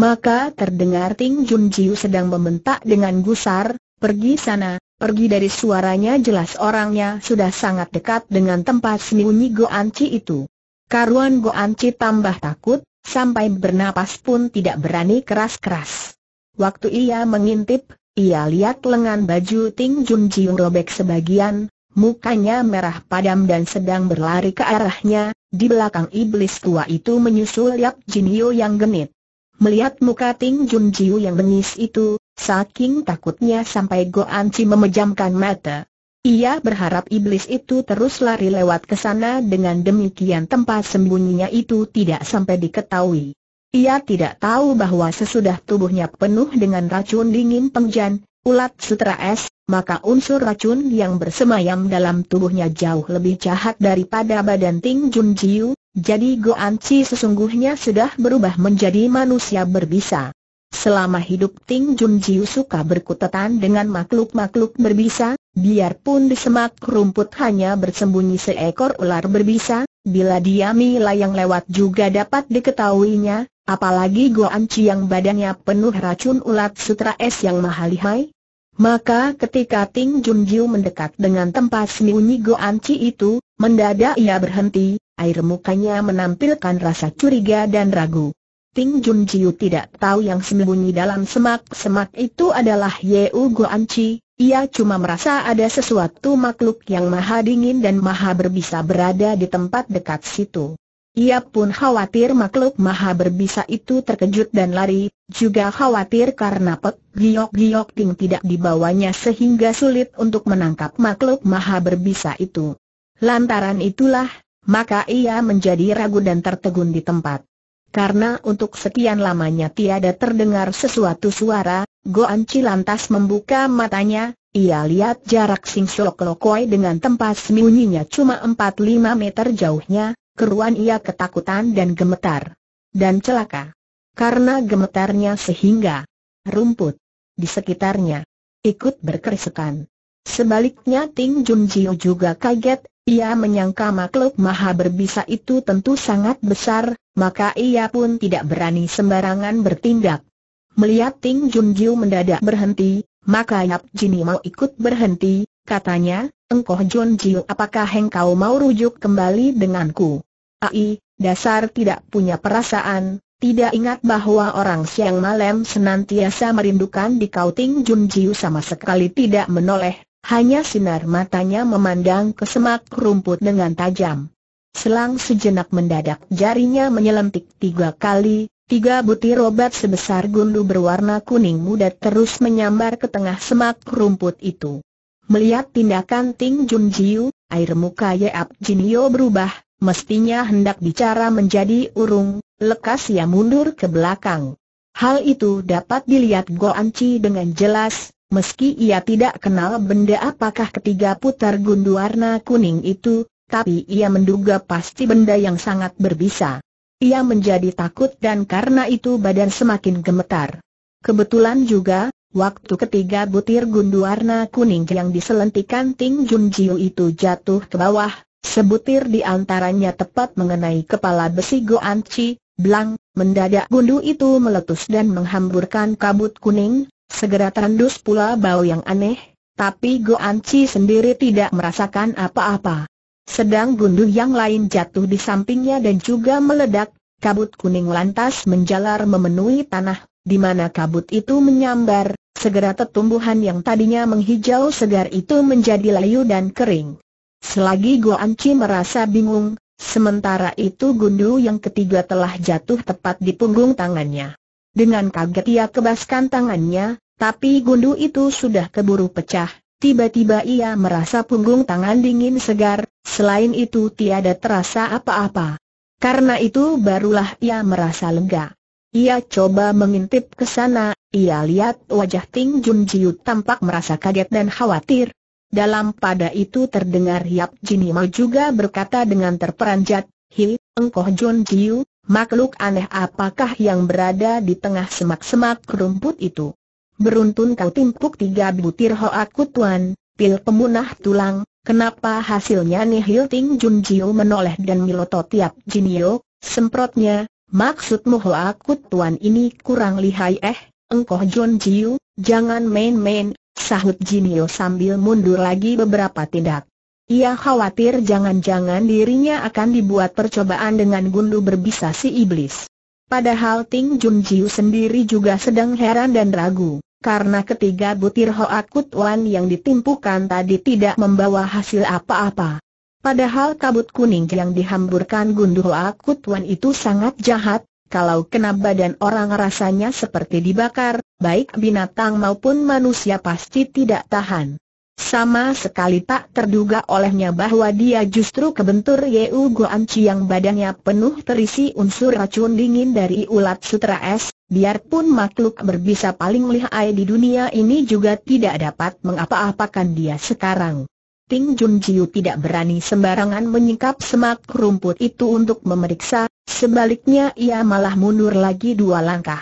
Maka terdengar Ting Jun Jiu sedang membentak dengan gusar, pergi sana, pergi dari suaranya jelas orangnya sudah sangat dekat dengan tempat sembunyi Go Anci itu. Karuan Go Anci tambah takut, sampai bernapas pun tidak berani keras-keras. Waktu ia mengintip, ia lihat lengan baju Ting Jun Jiu robek sebagian, Mukanya merah padam dan sedang berlari ke arahnya, di belakang iblis tua itu menyusul Yap Jinio yang genit. Melihat muka Ting Jun Jiu yang bengis itu, saking takutnya sampai goanji Chi memejamkan mata. Ia berharap iblis itu terus lari lewat ke sana dengan demikian tempat sembunyinya itu tidak sampai diketahui. Ia tidak tahu bahwa sesudah tubuhnya penuh dengan racun dingin pengjan, ulat sutra es, maka unsur racun yang bersemayam dalam tubuhnya jauh lebih jahat daripada badan Ting Jun Jiu, jadi Goan Chi sesungguhnya sudah berubah menjadi manusia berbisa. Selama hidup Ting Jun Jiu suka berkutatan dengan makhluk-makhluk berbisa, biarpun di semak rumput hanya bersembunyi seekor ular berbisa, bila dia yang lewat juga dapat diketahuinya, apalagi Goan Chi yang badannya penuh racun ulat sutra es yang mahalihai? Maka ketika Ting Jun Jiu mendekat dengan tempat sembunyi Goan Anci itu, mendadak ia berhenti, air mukanya menampilkan rasa curiga dan ragu. Ting Jun Jiu tidak tahu yang sembunyi dalam semak-semak itu adalah Yeu Goan Chi, ia cuma merasa ada sesuatu makhluk yang maha dingin dan maha berbisa berada di tempat dekat situ. Ia pun khawatir makhluk maha berbisa itu terkejut dan lari, juga khawatir karena Pek Giok-Giok Ting tidak dibawanya sehingga sulit untuk menangkap makhluk maha berbisa itu. Lantaran itulah, maka ia menjadi ragu dan tertegun di tempat. Karena untuk sekian lamanya tiada terdengar sesuatu suara, Goan Chi lantas membuka matanya, ia lihat jarak Sing Sok Lokoi dengan tempat sembunyinya cuma 4-5 meter jauhnya, keruan ia ketakutan dan gemetar. Dan celaka. Karena gemetarnya sehingga rumput di sekitarnya ikut berkerisukan. Sebaliknya Ting Jun Jio juga kaget, ia menyangka makhluk maha berbisa itu tentu sangat besar, maka ia pun tidak berani sembarangan bertindak. Melihat Ting Jun Jio mendadak berhenti, maka Yap Jini mau ikut berhenti, katanya, Engkoh Jun Jio apakah engkau mau rujuk kembali denganku? Ai, dasar tidak punya perasaan, tidak ingat bahwa orang siang malam senantiasa merindukan di Kauting Jun Jiu sama sekali tidak menoleh, hanya sinar matanya memandang ke semak rumput dengan tajam. Selang sejenak mendadak jarinya menyelentik tiga kali, tiga butir obat sebesar gundu berwarna kuning muda terus menyambar ke tengah semak rumput itu. Melihat tindakan Ting Jun Jiu, air muka Yeap Jinio berubah, mestinya hendak bicara menjadi urung, lekas ia mundur ke belakang. Hal itu dapat dilihat Go Goanci dengan jelas, meski ia tidak kenal benda apakah ketiga putar gundu warna kuning itu, tapi ia menduga pasti benda yang sangat berbisa. Ia menjadi takut dan karena itu badan semakin gemetar. Kebetulan juga, waktu ketiga butir gundu warna kuning yang diselentikan Ting Jun Jiu itu jatuh ke bawah, Sebutir di antaranya tepat mengenai kepala besi Goan Chi, Blang, mendadak gundu itu meletus dan menghamburkan kabut kuning, segera terendus pula bau yang aneh, tapi Goan Chi sendiri tidak merasakan apa-apa. Sedang gundu yang lain jatuh di sampingnya dan juga meledak, kabut kuning lantas menjalar memenuhi tanah, di mana kabut itu menyambar, segera tetumbuhan yang tadinya menghijau segar itu menjadi layu dan kering. Selagi Goanci merasa bingung, sementara itu gundu yang ketiga telah jatuh tepat di punggung tangannya. Dengan kaget ia kebaskan tangannya, tapi gundu itu sudah keburu pecah. Tiba-tiba ia merasa punggung tangan dingin segar, selain itu tiada terasa apa-apa. Karena itu barulah ia merasa lega. Ia coba mengintip ke sana, ia lihat wajah Ting Jun tampak merasa kaget dan khawatir, dalam pada itu terdengar Yap Jinima juga berkata dengan terperanjat, Hi, engkoh John Jiu, makhluk aneh apakah yang berada di tengah semak-semak rumput itu? Beruntun kau timpuk tiga butir hoaku tuan, pil pemunah tulang, kenapa hasilnya nihil Ting Jun Jiu menoleh dan miloto tiap Jinio, semprotnya, maksudmu hoaku tuan ini kurang lihai eh, engkoh John Jiu, jangan main-main, sahut Jinio sambil mundur lagi beberapa tindak. Ia khawatir jangan-jangan dirinya akan dibuat percobaan dengan gundu berbisa si iblis. Padahal Ting Jun Jiu sendiri juga sedang heran dan ragu, karena ketiga butir Kut Wan yang ditimpukan tadi tidak membawa hasil apa-apa. Padahal kabut kuning yang dihamburkan gundu Kut Wan itu sangat jahat, kalau kena badan orang rasanya seperti dibakar, baik binatang maupun manusia pasti tidak tahan. Sama sekali tak terduga olehnya bahwa dia justru kebentur Yeu Guan yang badannya penuh terisi unsur racun dingin dari ulat sutra es, biarpun makhluk berbisa paling lihai di dunia ini juga tidak dapat mengapa-apakan dia sekarang. Ting Jun tidak berani sembarangan menyingkap semak rumput itu untuk memeriksa, Sebaliknya ia malah mundur lagi dua langkah.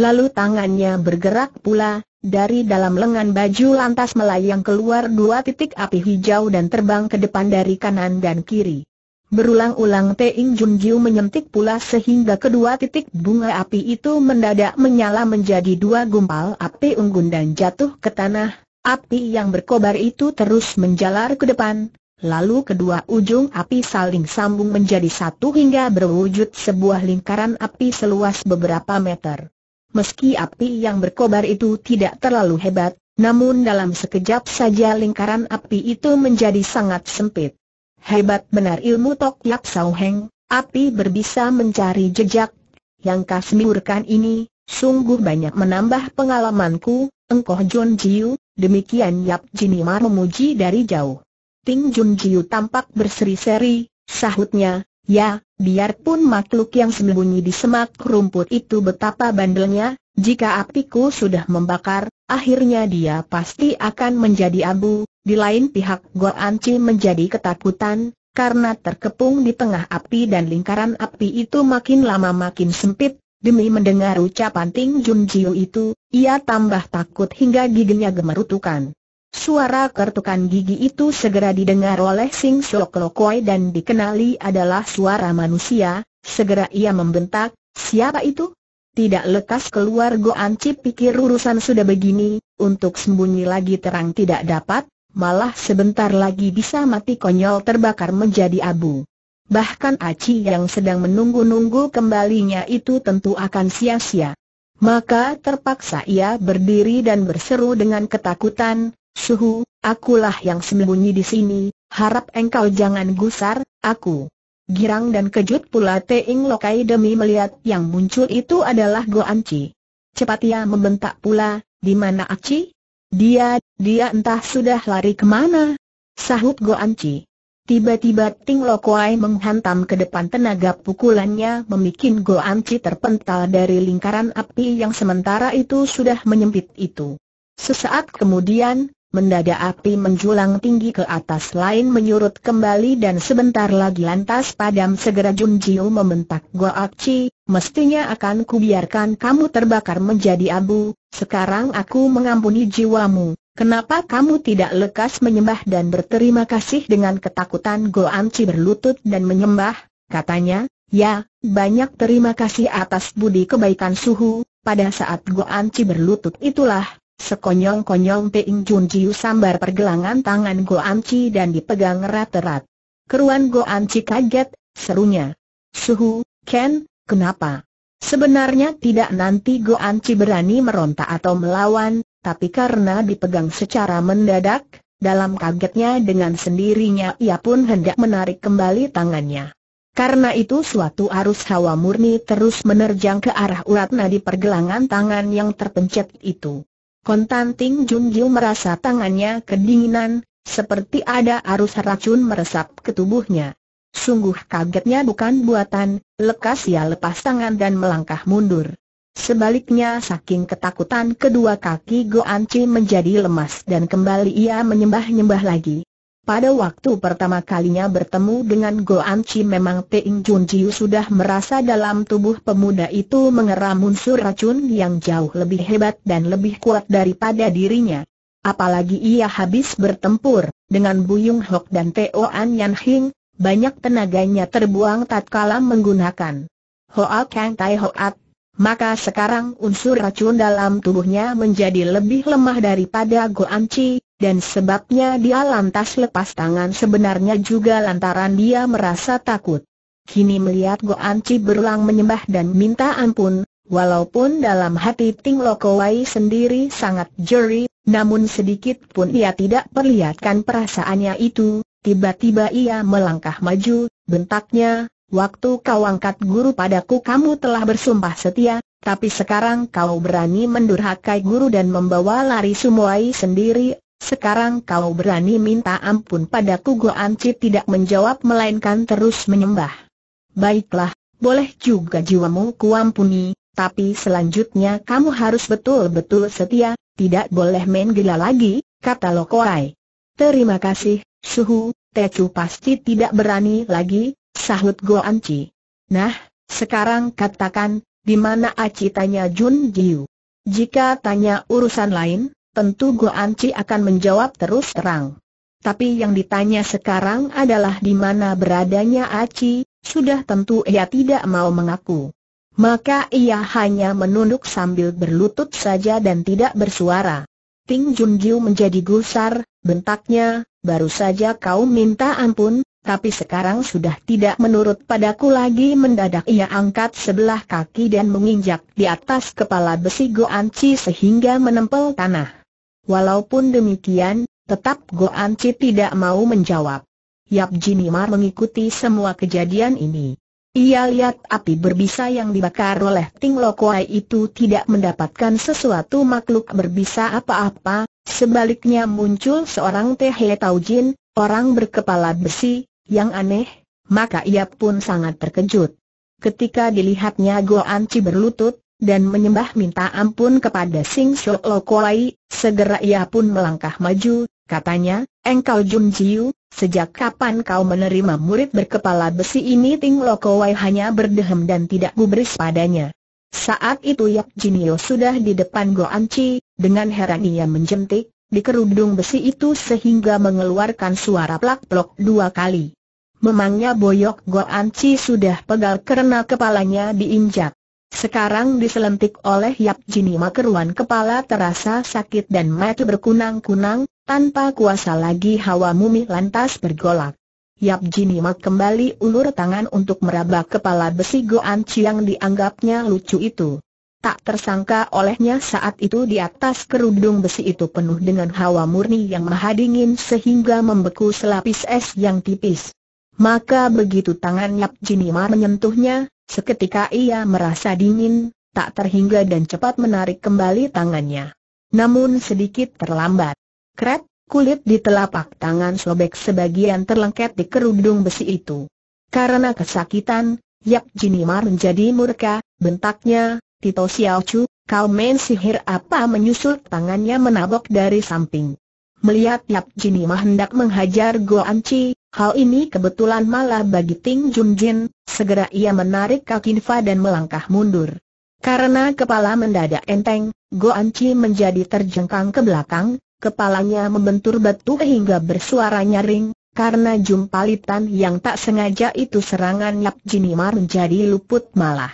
Lalu tangannya bergerak pula, dari dalam lengan baju lantas melayang keluar dua titik api hijau dan terbang ke depan dari kanan dan kiri. Berulang-ulang Teing Jun Jiu menyentik pula sehingga kedua titik bunga api itu mendadak menyala menjadi dua gumpal api unggun dan jatuh ke tanah. Api yang berkobar itu terus menjalar ke depan, Lalu kedua ujung api saling sambung menjadi satu hingga berwujud sebuah lingkaran api seluas beberapa meter. Meski api yang berkobar itu tidak terlalu hebat, namun dalam sekejap saja lingkaran api itu menjadi sangat sempit. Hebat benar ilmu Tok Yap Sau Heng, api berbisa mencari jejak. Yang kasmiurkan ini, sungguh banyak menambah pengalamanku, engkoh John Jiu, demikian Yap Jinimar memuji dari jauh. Ting Jun Jiu tampak berseri-seri, sahutnya, ya, biarpun makhluk yang sembunyi di semak rumput itu betapa bandelnya, jika apiku sudah membakar, akhirnya dia pasti akan menjadi abu, di lain pihak Go Anci menjadi ketakutan, karena terkepung di tengah api dan lingkaran api itu makin lama makin sempit, Demi mendengar ucapan Ting Jun Jiu itu, ia tambah takut hingga giginya gemerutukan. Suara kertukan gigi itu segera didengar oleh Sing Sok Kui dan dikenali adalah suara manusia, segera ia membentak, siapa itu? Tidak lekas keluar An Cip pikir urusan sudah begini, untuk sembunyi lagi terang tidak dapat, malah sebentar lagi bisa mati konyol terbakar menjadi abu. Bahkan Aci yang sedang menunggu-nunggu kembalinya itu tentu akan sia-sia. Maka terpaksa ia berdiri dan berseru dengan ketakutan, Suhu, akulah yang sembunyi di sini, harap engkau jangan gusar, aku. Girang dan kejut pula Teing Lokai demi melihat yang muncul itu adalah Go Anci. Cepat ia membentak pula, di mana Aci? Dia, dia entah sudah lari kemana? Sahut Go Anci. Tiba-tiba Ting Lokai menghantam ke depan tenaga pukulannya memikin Go Anci terpental dari lingkaran api yang sementara itu sudah menyempit itu. Sesaat kemudian, Mendadak api menjulang tinggi ke atas lain menyurut kembali dan sebentar lagi lantas padam segera Jun Jiu membentak Goak Chi, mestinya akan kubiarkan kamu terbakar menjadi abu, sekarang aku mengampuni jiwamu, kenapa kamu tidak lekas menyembah dan berterima kasih dengan ketakutan Goan Chi berlutut dan menyembah, katanya, ya, banyak terima kasih atas budi kebaikan suhu, pada saat Goan Chi berlutut itulah Sekonyong-konyong Peing Jun Jiu sambar pergelangan tangan Go Anci dan dipegang erat-erat. Keruan Go Anci kaget, serunya. Suhu, Ken, kenapa? Sebenarnya tidak nanti Go Anci berani meronta atau melawan, tapi karena dipegang secara mendadak, dalam kagetnya dengan sendirinya ia pun hendak menarik kembali tangannya. Karena itu suatu arus hawa murni terus menerjang ke arah urat nadi pergelangan tangan yang terpencet itu. Kontan Konstantin Junjil merasa tangannya kedinginan, seperti ada arus racun meresap ke tubuhnya. Sungguh kagetnya bukan buatan, lekas ia lepas tangan dan melangkah mundur. Sebaliknya saking ketakutan kedua kaki Go Goanci menjadi lemas dan kembali ia menyembah-nyembah lagi. Pada waktu pertama kalinya bertemu dengan Goan Chi memang Teing Jun Jiu sudah merasa dalam tubuh pemuda itu mengeram unsur racun yang jauh lebih hebat dan lebih kuat daripada dirinya. Apalagi ia habis bertempur, dengan Bu Buyung Hok dan Teo An Yan Hing, banyak tenaganya terbuang tatkala menggunakan Hoa Kang Tai Hoat. Maka sekarang unsur racun dalam tubuhnya menjadi lebih lemah daripada Goan Chi, dan sebabnya dia lantas lepas tangan sebenarnya juga lantaran dia merasa takut. Kini melihat Go Ci berulang menyembah dan minta ampun, walaupun dalam hati Ting Lokowai sendiri sangat jeri, namun sedikit pun ia tidak perlihatkan perasaannya itu, tiba-tiba ia melangkah maju, bentaknya, waktu kau angkat guru padaku kamu telah bersumpah setia, tapi sekarang kau berani mendurhakai guru dan membawa lari Sumuai sendiri, sekarang kau berani minta ampun padaku anci tidak menjawab melainkan terus menyembah. Baiklah, boleh juga jiwamu kuampuni, tapi selanjutnya kamu harus betul-betul setia, tidak boleh main gila lagi, kata Lokoai. Terima kasih, Suhu, Tecu pasti tidak berani lagi, sahut go anci. Nah, sekarang katakan, di mana Aci tanya Jun Jiu? Jika tanya urusan lain, Tentu Anci akan menjawab terus terang. Tapi yang ditanya sekarang adalah di mana beradanya Aci, sudah tentu ia tidak mau mengaku. Maka ia hanya menunduk sambil berlutut saja dan tidak bersuara. Ting Jun Jiu menjadi gusar, bentaknya, baru saja kau minta ampun, tapi sekarang sudah tidak menurut padaku lagi mendadak ia angkat sebelah kaki dan menginjak di atas kepala besi Anci sehingga menempel tanah. Walaupun demikian, tetap Goan Chi tidak mau menjawab. Yap Jinimar mengikuti semua kejadian ini. Ia lihat api berbisa yang dibakar oleh Ting Lokoai itu tidak mendapatkan sesuatu makhluk berbisa apa-apa, sebaliknya muncul seorang Teh Tau Jin, orang berkepala besi, yang aneh, maka ia pun sangat terkejut. Ketika dilihatnya Goan Chi berlutut, dan menyembah minta ampun kepada Sing Shok Lo Kuai, segera ia pun melangkah maju, katanya, engkau Jun Jiu, sejak kapan kau menerima murid berkepala besi ini Ting Lo Kuai hanya berdehem dan tidak gubris padanya. Saat itu Yak Jinio sudah di depan Go Anci, dengan heran ia menjentik, di kerudung besi itu sehingga mengeluarkan suara plak-plok dua kali. Memangnya boyok Go Anci sudah pegal karena kepalanya diinjak. Sekarang diselentik oleh Yap Jinima keruan kepala terasa sakit dan mata berkunang-kunang, tanpa kuasa lagi hawa mumi lantas bergolak. Yap Jinima kembali ulur tangan untuk meraba kepala besi Goan Chiang dianggapnya lucu itu. Tak tersangka olehnya saat itu di atas kerudung besi itu penuh dengan hawa murni yang maha dingin sehingga membeku selapis es yang tipis. Maka begitu tangan Yap Jinima menyentuhnya, Seketika ia merasa dingin, tak terhingga dan cepat menarik kembali tangannya. Namun sedikit terlambat. Kret, kulit di telapak tangan sobek sebagian terlengket di kerudung besi itu. Karena kesakitan, Yap Jinimar menjadi murka, bentaknya, Tito Xiaochu, kau main sihir apa menyusul tangannya menabok dari samping. Melihat Yap Jinimar hendak menghajar Goan Chi, hal ini kebetulan malah bagi Ting Junjin. Segera ia menarik kaki Nfa dan melangkah mundur. Karena kepala mendadak enteng, Goan Chi menjadi terjengkang ke belakang, kepalanya membentur batu hingga bersuara nyaring, karena jumpalitan yang tak sengaja itu serangan Yap Jinimar menjadi luput malah.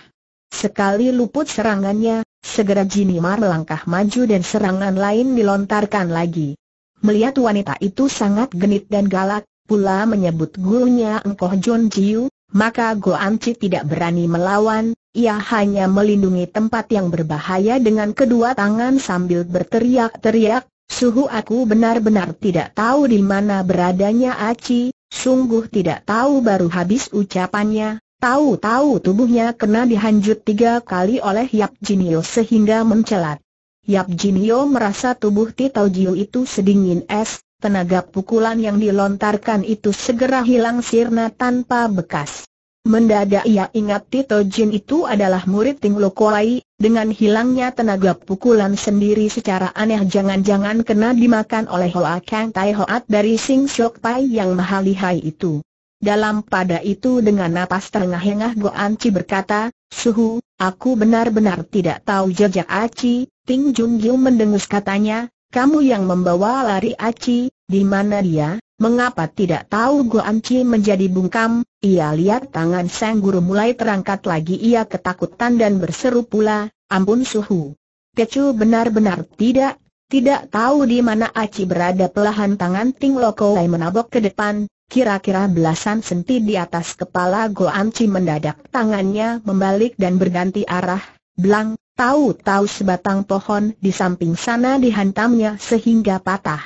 Sekali luput serangannya, segera Jinimar melangkah maju dan serangan lain dilontarkan lagi. Melihat wanita itu sangat genit dan galak, pula menyebut gurunya Engkoh John Jiu, maka Anci tidak berani melawan, ia hanya melindungi tempat yang berbahaya dengan kedua tangan sambil berteriak-teriak, suhu aku benar-benar tidak tahu di mana beradanya Aci, sungguh tidak tahu baru habis ucapannya, tahu-tahu tubuhnya kena dihanjut tiga kali oleh Yap Jinio sehingga mencelat. Yap Jinio merasa tubuh Titojiu Jiu itu sedingin es, Tenaga pukulan yang dilontarkan itu segera hilang sirna tanpa bekas. Mendadak ia ingat Tito Jin itu adalah murid Ting Kuai, dengan hilangnya tenaga pukulan sendiri secara aneh jangan-jangan kena dimakan oleh Hoa Kang Tai Hoat dari Sing Shok Pai yang mahal lihai itu. Dalam pada itu dengan napas terengah-engah Go An Chi berkata, Suhu, aku benar-benar tidak tahu jejak Aci, Ting Jun Gil mendengus katanya, kamu yang membawa lari Aci, di mana dia? Mengapa tidak tahu Go Anci menjadi bungkam? Ia lihat tangan sang guru mulai terangkat lagi ia ketakutan dan berseru pula, ampun suhu. Tecu benar-benar tidak, tidak tahu di mana Aci berada pelahan tangan Ting Loko menabok ke depan, kira-kira belasan senti di atas kepala Go Anci mendadak tangannya membalik dan berganti arah, belang, Tahu-tahu sebatang pohon di samping sana dihantamnya sehingga patah.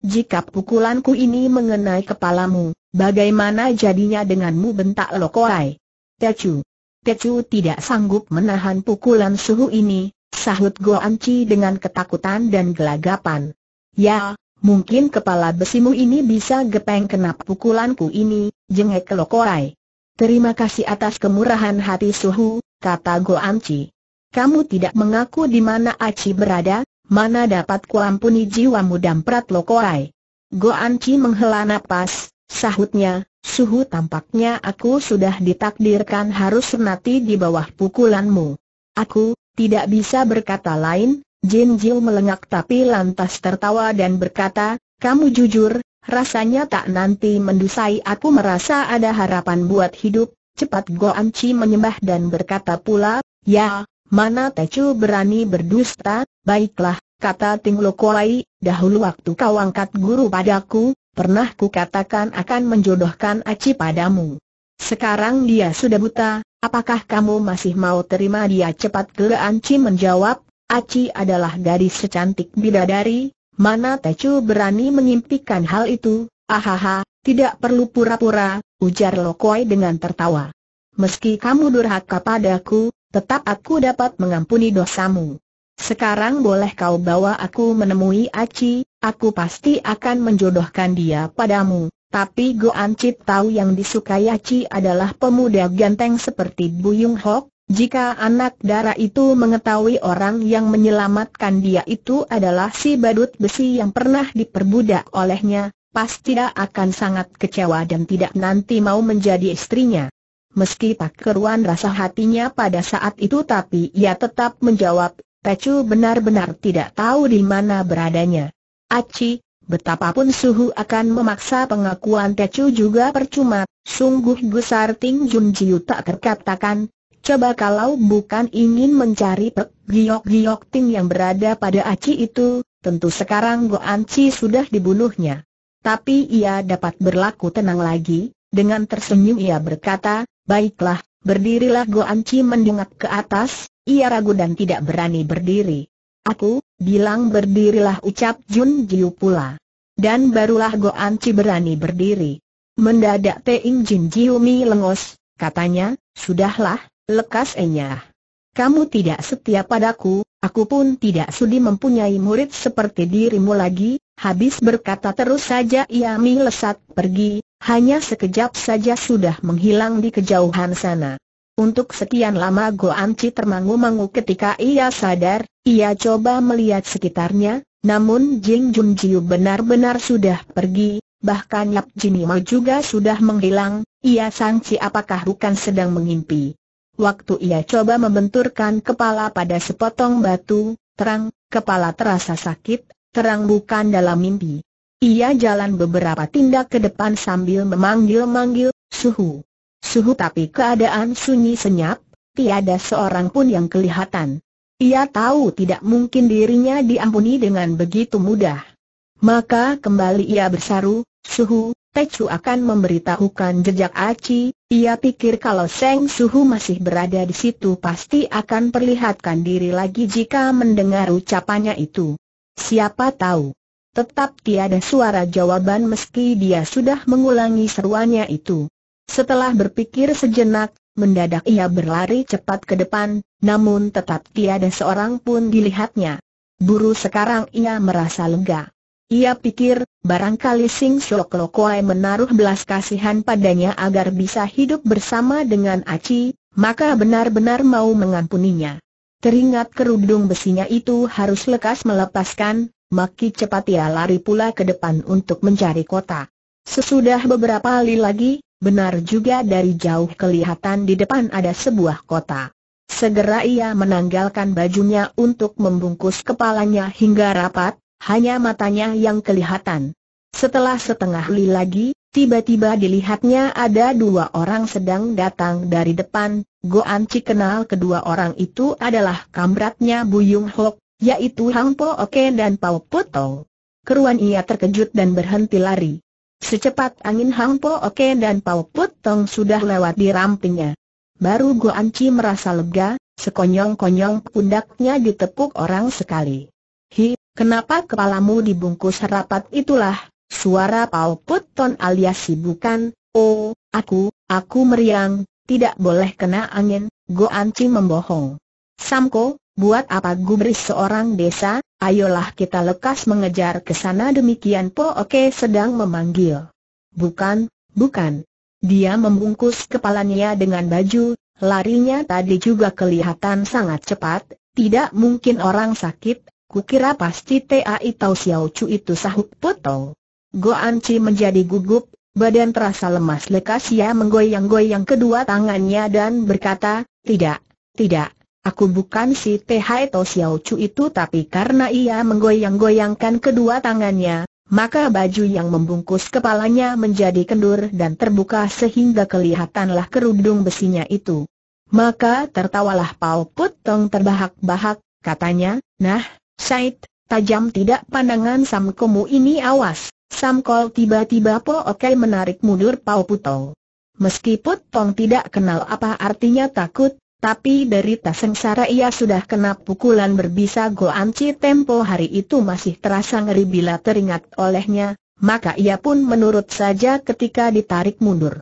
Jika pukulanku ini mengenai kepalamu, bagaimana jadinya denganmu bentak Lokoai? Tecu. Tecu tidak sanggup menahan pukulan suhu ini, sahut Goanci dengan ketakutan dan gelagapan. Ya, mungkin kepala besimu ini bisa gepeng kena pukulanku ini, jengek Lokoai. Terima kasih atas kemurahan hati suhu, kata Goanci kamu tidak mengaku di mana Aci berada, mana dapat kuampuni jiwamu damprat lokorai. Goan Ci menghela nafas, sahutnya, suhu tampaknya aku sudah ditakdirkan harus mati di bawah pukulanmu. Aku, tidak bisa berkata lain, Jin Jiu melengak tapi lantas tertawa dan berkata, kamu jujur, rasanya tak nanti mendusai aku merasa ada harapan buat hidup, cepat Goan Ci menyembah dan berkata pula, ya, Mana Tecu berani berdusta, baiklah, kata Ting Lokolai, dahulu waktu kau angkat guru padaku, pernah katakan akan menjodohkan Aci padamu. Sekarang dia sudah buta, apakah kamu masih mau terima dia cepat gelaan Anci menjawab, Aci adalah gadis secantik bidadari, mana Tecu berani mengimpikan hal itu, ahaha, tidak perlu pura-pura, ujar Lokoi dengan tertawa. Meski kamu durhaka padaku, tetap aku dapat mengampuni dosamu. Sekarang boleh kau bawa aku menemui Aci, aku pasti akan menjodohkan dia padamu. Tapi Goan Cip tahu yang disukai Aci adalah pemuda ganteng seperti Buyung Hok, jika anak darah itu mengetahui orang yang menyelamatkan dia itu adalah si badut besi yang pernah diperbudak olehnya, pasti dia akan sangat kecewa dan tidak nanti mau menjadi istrinya. Meski tak keruan rasa hatinya pada saat itu tapi ia tetap menjawab, Pecu benar-benar tidak tahu di mana beradanya. Aci, betapapun Suhu akan memaksa pengakuan Pecu juga percuma, sungguh besar Ting Jun Jiu tak terkatakan, coba kalau bukan ingin mencari pek giok-giok Ting yang berada pada Aci itu, tentu sekarang Go Anci sudah dibunuhnya. Tapi ia dapat berlaku tenang lagi, dengan tersenyum ia berkata, Baiklah, berdirilah Go Anci mendongak ke atas, ia ragu dan tidak berani berdiri. Aku, bilang berdirilah ucap Jun Jiu pula. Dan barulah Go Anci berani berdiri. Mendadak Teing Jin Jiu Mi lengos, katanya, sudahlah, lekas enyah. Kamu tidak setia padaku, aku pun tidak sudi mempunyai murid seperti dirimu lagi, habis berkata terus saja ia mi lesat pergi, hanya sekejap saja sudah menghilang di kejauhan sana. Untuk sekian lama Go Anci termangu-mangu ketika ia sadar, ia coba melihat sekitarnya, namun Jing Jun Jiu benar-benar sudah pergi, bahkan Yap Ima juga sudah menghilang, ia sangsi apakah bukan sedang mengimpi. Waktu ia coba membenturkan kepala pada sepotong batu, terang, kepala terasa sakit, terang bukan dalam mimpi. Ia jalan beberapa tindak ke depan sambil memanggil-manggil, suhu. Suhu tapi keadaan sunyi senyap, tiada seorang pun yang kelihatan. Ia tahu tidak mungkin dirinya diampuni dengan begitu mudah. Maka kembali ia bersaru, suhu, Tecu akan memberitahukan jejak Aci, ia pikir kalau Seng Suhu masih berada di situ pasti akan perlihatkan diri lagi jika mendengar ucapannya itu. Siapa tahu, Tetap tiada suara jawaban meski dia sudah mengulangi seruannya itu. Setelah berpikir sejenak, mendadak ia berlari cepat ke depan, namun tetap tiada seorang pun dilihatnya. Buru sekarang ia merasa lega. Ia pikir, barangkali Sing Shok Lokoai menaruh belas kasihan padanya agar bisa hidup bersama dengan Aci, maka benar-benar mau mengampuninya. Teringat kerudung besinya itu harus lekas melepaskan, Maki cepat ia lari pula ke depan untuk mencari kota. Sesudah beberapa kali lagi, benar juga dari jauh kelihatan di depan ada sebuah kota. Segera ia menanggalkan bajunya untuk membungkus kepalanya hingga rapat, hanya matanya yang kelihatan. Setelah setengah li lagi, tiba-tiba dilihatnya ada dua orang sedang datang dari depan, Goan Anci kenal kedua orang itu adalah kamratnya Buyung Hok yaitu Hang Po Oke dan Pau putong. Keruan ia terkejut dan berhenti lari. Secepat angin Hang Po Oke dan Pau Putong sudah lewat di rampingnya. Baru Go Anci merasa lega, sekonyong-konyong pundaknya ditepuk orang sekali. Hi, kenapa kepalamu dibungkus rapat itulah, suara Pau putong alias si bukan. oh, aku, aku meriang, tidak boleh kena angin, Go Anci membohong. Samko, Buat apa gubris seorang desa, ayolah kita lekas mengejar ke sana demikian Po Oke sedang memanggil. Bukan, bukan. Dia membungkus kepalanya dengan baju, larinya tadi juga kelihatan sangat cepat, tidak mungkin orang sakit, kukira pasti TAI Tau Xiao Chu itu sahut potong. Goan Chi menjadi gugup, badan terasa lemas lekas ia menggoyang-goyang kedua tangannya dan berkata, tidak, tidak. Aku bukan si Tehai To Xiao Chu itu tapi karena ia menggoyang-goyangkan kedua tangannya, maka baju yang membungkus kepalanya menjadi kendur dan terbuka sehingga kelihatanlah kerudung besinya itu. Maka tertawalah Pao Put Tong terbahak-bahak, katanya, Nah, Said, tajam tidak pandangan Samkomu ini awas, Samkol tiba-tiba Po Oke menarik mundur Pao Putong. Meski Put Tong tidak kenal apa artinya takut, tapi derita sengsara ia sudah kena pukulan berbisa Anci tempo hari itu masih terasa ngeri bila teringat olehnya, maka ia pun menurut saja ketika ditarik mundur.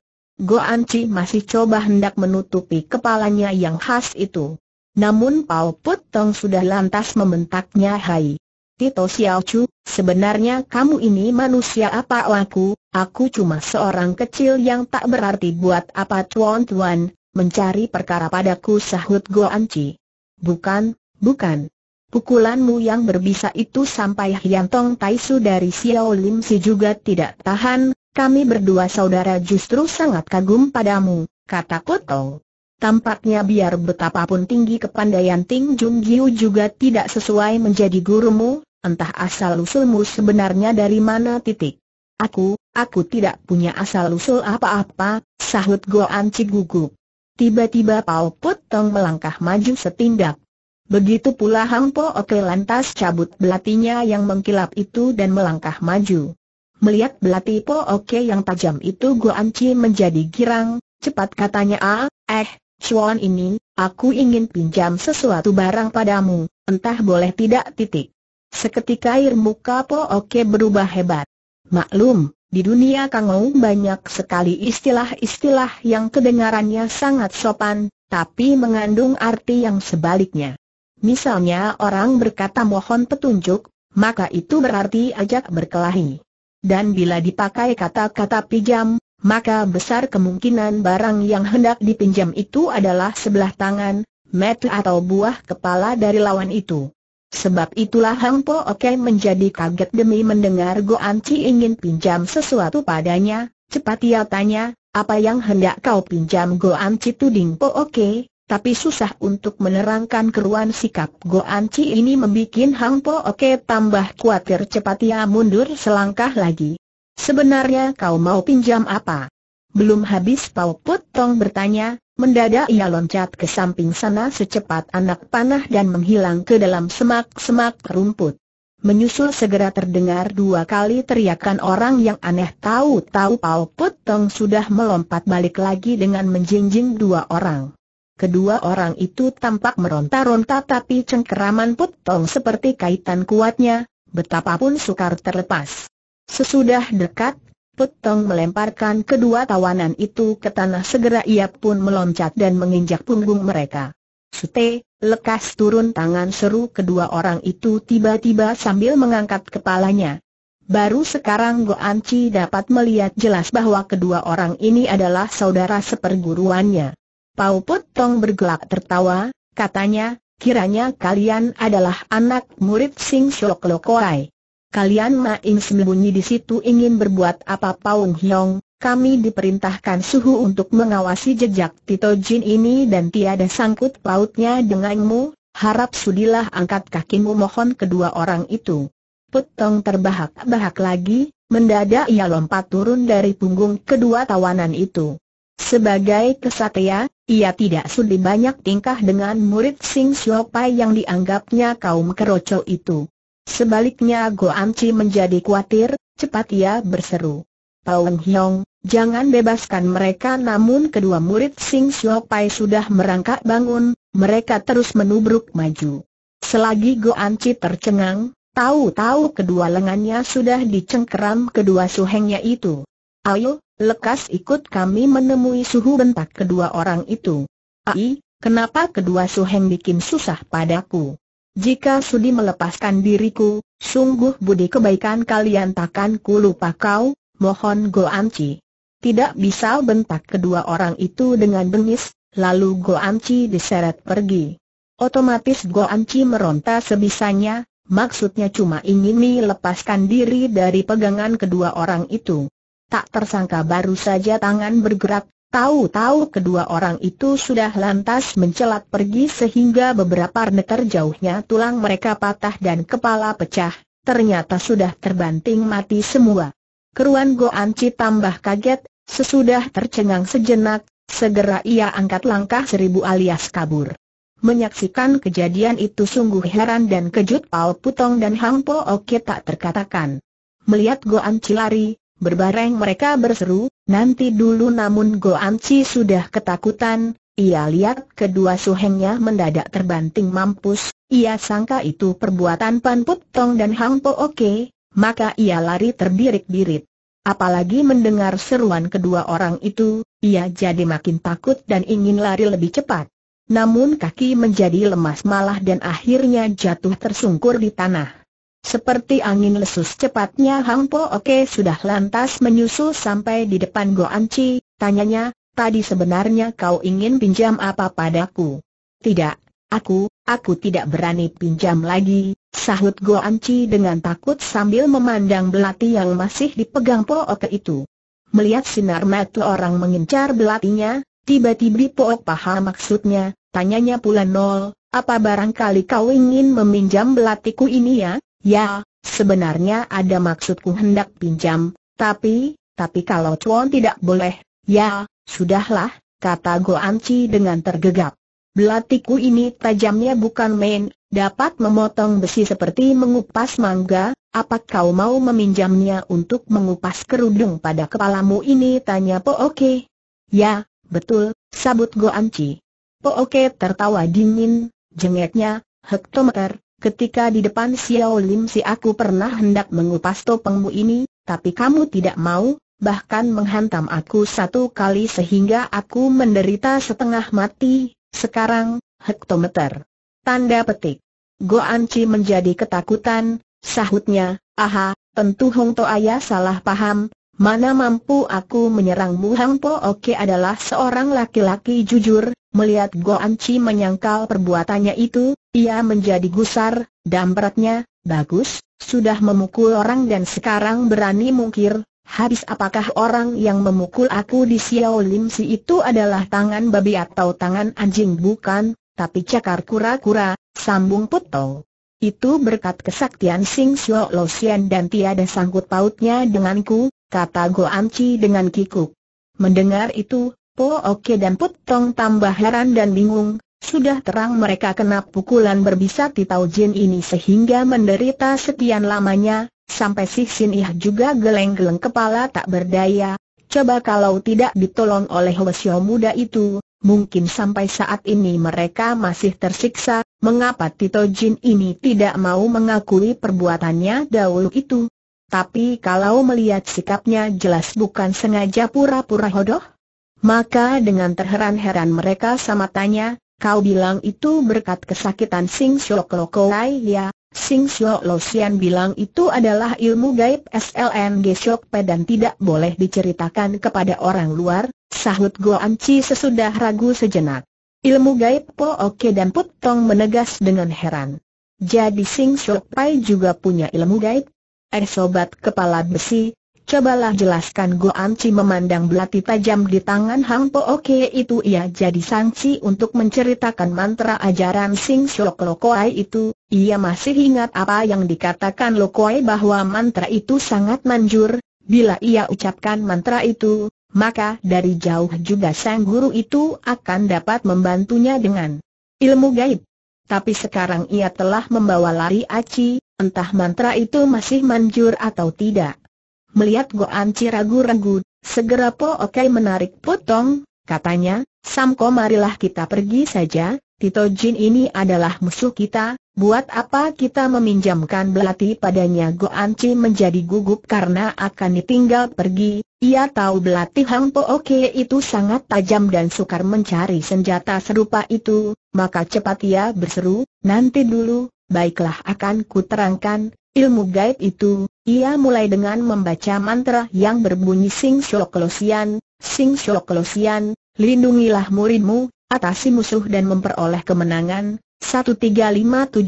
Anci masih coba hendak menutupi kepalanya yang khas itu. Namun Pao Put Tong sudah lantas membentaknya Hai. Tito Xiao Chu, sebenarnya kamu ini manusia apa aku, aku cuma seorang kecil yang tak berarti buat apa tuan-tuan, mencari perkara padaku sahut Go Anci. Bukan, bukan. Pukulanmu yang berbisa itu sampai Hyantong Taisu dari Xiao Lim Si juga tidak tahan, kami berdua saudara justru sangat kagum padamu, kata Kotong. Tampaknya biar betapapun tinggi kepandaian Ting Jung Giu juga tidak sesuai menjadi gurumu, entah asal-usulmu sebenarnya dari mana titik. Aku, aku tidak punya asal-usul apa-apa, sahut Gua Anci gugup. Tiba-tiba Paul Put Tong melangkah maju setindak. Begitu pula Hang Po Oke lantas cabut belatinya yang mengkilap itu dan melangkah maju. Melihat belati Po Oke yang tajam itu Goan Chi menjadi girang, cepat katanya ah, eh, Chuan ini, aku ingin pinjam sesuatu barang padamu, entah boleh tidak titik. Seketika air muka Po Oke berubah hebat. Maklum, di dunia Kangou banyak sekali istilah-istilah yang kedengarannya sangat sopan, tapi mengandung arti yang sebaliknya. Misalnya orang berkata mohon petunjuk, maka itu berarti ajak berkelahi. Dan bila dipakai kata-kata pinjam, maka besar kemungkinan barang yang hendak dipinjam itu adalah sebelah tangan, mata atau buah kepala dari lawan itu. Sebab itulah Hang Po Oke menjadi kaget demi mendengar An Chi ingin pinjam sesuatu padanya, cepat ia tanya, apa yang hendak kau pinjam Goan Ci tuding Po Oke, tapi susah untuk menerangkan keruan sikap An Chi ini membuat Hang Po Oke tambah khawatir cepat ia mundur selangkah lagi. Sebenarnya kau mau pinjam apa? Belum habis Pau Put Tong bertanya, Mendadak ia loncat ke samping sana secepat anak panah dan menghilang ke dalam semak-semak rumput. Menyusul segera terdengar dua kali teriakan orang yang aneh tahu-tahu Pao Potong sudah melompat balik lagi dengan menjinjing dua orang. Kedua orang itu tampak meronta-ronta tapi cengkeraman Potong seperti kaitan kuatnya, betapapun sukar terlepas. Sesudah dekat, Putong melemparkan kedua tawanan itu ke tanah segera ia pun meloncat dan menginjak punggung mereka. Sute, lekas turun tangan seru kedua orang itu tiba-tiba sambil mengangkat kepalanya. Baru sekarang Goan Chi dapat melihat jelas bahwa kedua orang ini adalah saudara seperguruannya. Pau Putong bergelak tertawa, katanya, kiranya kalian adalah anak murid Sing Shok Lokoai kalian main sembunyi di situ ingin berbuat apa Paung Hyong, kami diperintahkan suhu untuk mengawasi jejak Tito Jin ini dan tiada sangkut pautnya denganmu, harap sudilah angkat kakimu mohon kedua orang itu. Putong terbahak-bahak lagi, mendadak ia lompat turun dari punggung kedua tawanan itu. Sebagai kesatria, ia tidak sudi banyak tingkah dengan murid Sing Siopai yang dianggapnya kaum keroco itu. Sebaliknya Go Amci menjadi khawatir, cepat ia berseru. Paung Hyong, jangan bebaskan mereka namun kedua murid Sing Sio Pai sudah merangkak bangun, mereka terus menubruk maju. Selagi Go Amci tercengang, tahu-tahu kedua lengannya sudah dicengkeram kedua suhengnya itu. Ayo, lekas ikut kami menemui suhu bentak kedua orang itu. Ai, kenapa kedua suheng bikin susah padaku? Jika sudi melepaskan diriku, sungguh budi kebaikan kalian takkan ku lupa kau, mohon Go Anci. Tidak bisa bentak kedua orang itu dengan bengis, lalu Go Anci diseret pergi. Otomatis Go Anci meronta sebisanya, maksudnya cuma ingin lepaskan diri dari pegangan kedua orang itu. Tak tersangka baru saja tangan bergerak, Tahu-tahu kedua orang itu sudah lantas mencelat pergi sehingga beberapa meter jauhnya tulang mereka patah dan kepala pecah, ternyata sudah terbanting mati semua. Keruan Goanci tambah kaget, sesudah tercengang sejenak, segera ia angkat langkah seribu alias kabur. Menyaksikan kejadian itu sungguh heran dan kejut Pao Putong dan Hang Po Oke tak terkatakan. Melihat Goanci lari, berbareng mereka berseru, Nanti dulu namun go anci sudah ketakutan, ia lihat kedua suhengnya mendadak terbanting mampus, ia sangka itu perbuatan Pan Put Tong dan Hang Po Oke, maka ia lari terbirik-birit. Apalagi mendengar seruan kedua orang itu, ia jadi makin takut dan ingin lari lebih cepat. Namun kaki menjadi lemas malah dan akhirnya jatuh tersungkur di tanah. Seperti angin lesus cepatnya Hang Po Oke sudah lantas menyusul sampai di depan Go Anci, tanyanya, tadi sebenarnya kau ingin pinjam apa padaku? Tidak, aku, aku tidak berani pinjam lagi, sahut Go Anci dengan takut sambil memandang belati yang masih dipegang Po Oke itu. Melihat sinar mata orang mengincar belatinya, tiba-tiba Po Oke paham maksudnya, tanyanya pula nol, apa barangkali kau ingin meminjam belatiku ini ya? Ya, sebenarnya ada maksudku hendak pinjam, tapi, tapi kalau cuan tidak boleh, ya, sudahlah, kata anci dengan tergegap. Belatiku ini tajamnya bukan main, dapat memotong besi seperti mengupas mangga, apa kau mau meminjamnya untuk mengupas kerudung pada kepalamu ini? Tanya Po Oke. Ya, betul, sabut anci. Po Oke tertawa dingin, jengeknya, hektometer, Ketika di depan Xiao Lim si aku pernah hendak mengupas topengmu ini, tapi kamu tidak mau, bahkan menghantam aku satu kali sehingga aku menderita setengah mati, sekarang, hektometer. Tanda petik. Go Anci menjadi ketakutan, sahutnya, aha, tentu Hong Toaya salah paham, Mana mampu aku menyerangmu Hang Po Oke adalah seorang laki-laki jujur, melihat Goan Chi menyangkal perbuatannya itu, ia menjadi gusar, dampratnya, bagus, sudah memukul orang dan sekarang berani mungkir, habis apakah orang yang memukul aku di Xiao Lim Si itu adalah tangan babi atau tangan anjing bukan, tapi cakar kura-kura, sambung potong. Itu berkat kesaktian Sing Xiao Lo Xian dan tiada sangkut pautnya denganku, kata go anci dengan kikuk. Mendengar itu, Po Oke dan Put Tong tambah heran dan bingung, sudah terang mereka kena pukulan berbisa Tau Jin ini sehingga menderita setian lamanya, sampai si Ih juga geleng-geleng kepala tak berdaya, coba kalau tidak ditolong oleh Wesio muda itu, mungkin sampai saat ini mereka masih tersiksa, mengapa Tito Jin ini tidak mau mengakui perbuatannya dahulu itu. Tapi kalau melihat sikapnya jelas bukan sengaja pura-pura hodoh, maka dengan terheran-heran mereka sama tanya, kau bilang itu berkat kesakitan Sing Shok Lo Kowai ya, Sing Shok Lo Sian bilang itu adalah ilmu gaib SLN Shok Pe dan tidak boleh diceritakan kepada orang luar, sahut Go Anci sesudah ragu sejenak. Ilmu gaib Po Oke dan Put Tong menegas dengan heran. Jadi Sing Shok Pai juga punya ilmu gaib? Eh sobat kepala besi, cobalah jelaskan go anci memandang belati tajam di tangan Hang Po Oke itu ia jadi sanksi untuk menceritakan mantra ajaran Sing Shok Lokoi itu, ia masih ingat apa yang dikatakan Lokoi bahwa mantra itu sangat manjur, bila ia ucapkan mantra itu, maka dari jauh juga sang guru itu akan dapat membantunya dengan ilmu gaib. Tapi sekarang ia telah membawa lari Aci, Entah mantra itu masih manjur atau tidak. Melihat Go Anci ragu-ragu, segera Po Oke menarik potong, katanya, Samko marilah kita pergi saja, Tito Jin ini adalah musuh kita, buat apa kita meminjamkan belati padanya Go Anci menjadi gugup karena akan ditinggal pergi, ia tahu belati Hang Po Oke itu sangat tajam dan sukar mencari senjata serupa itu, maka cepat ia berseru, nanti dulu, Baiklah akan kuterangkan ilmu gaib itu, ia mulai dengan membaca mantra yang berbunyi Sing Shoklosian, Sing Shoklosian, lindungilah muridmu, atasi musuh dan memperoleh kemenangan, 13579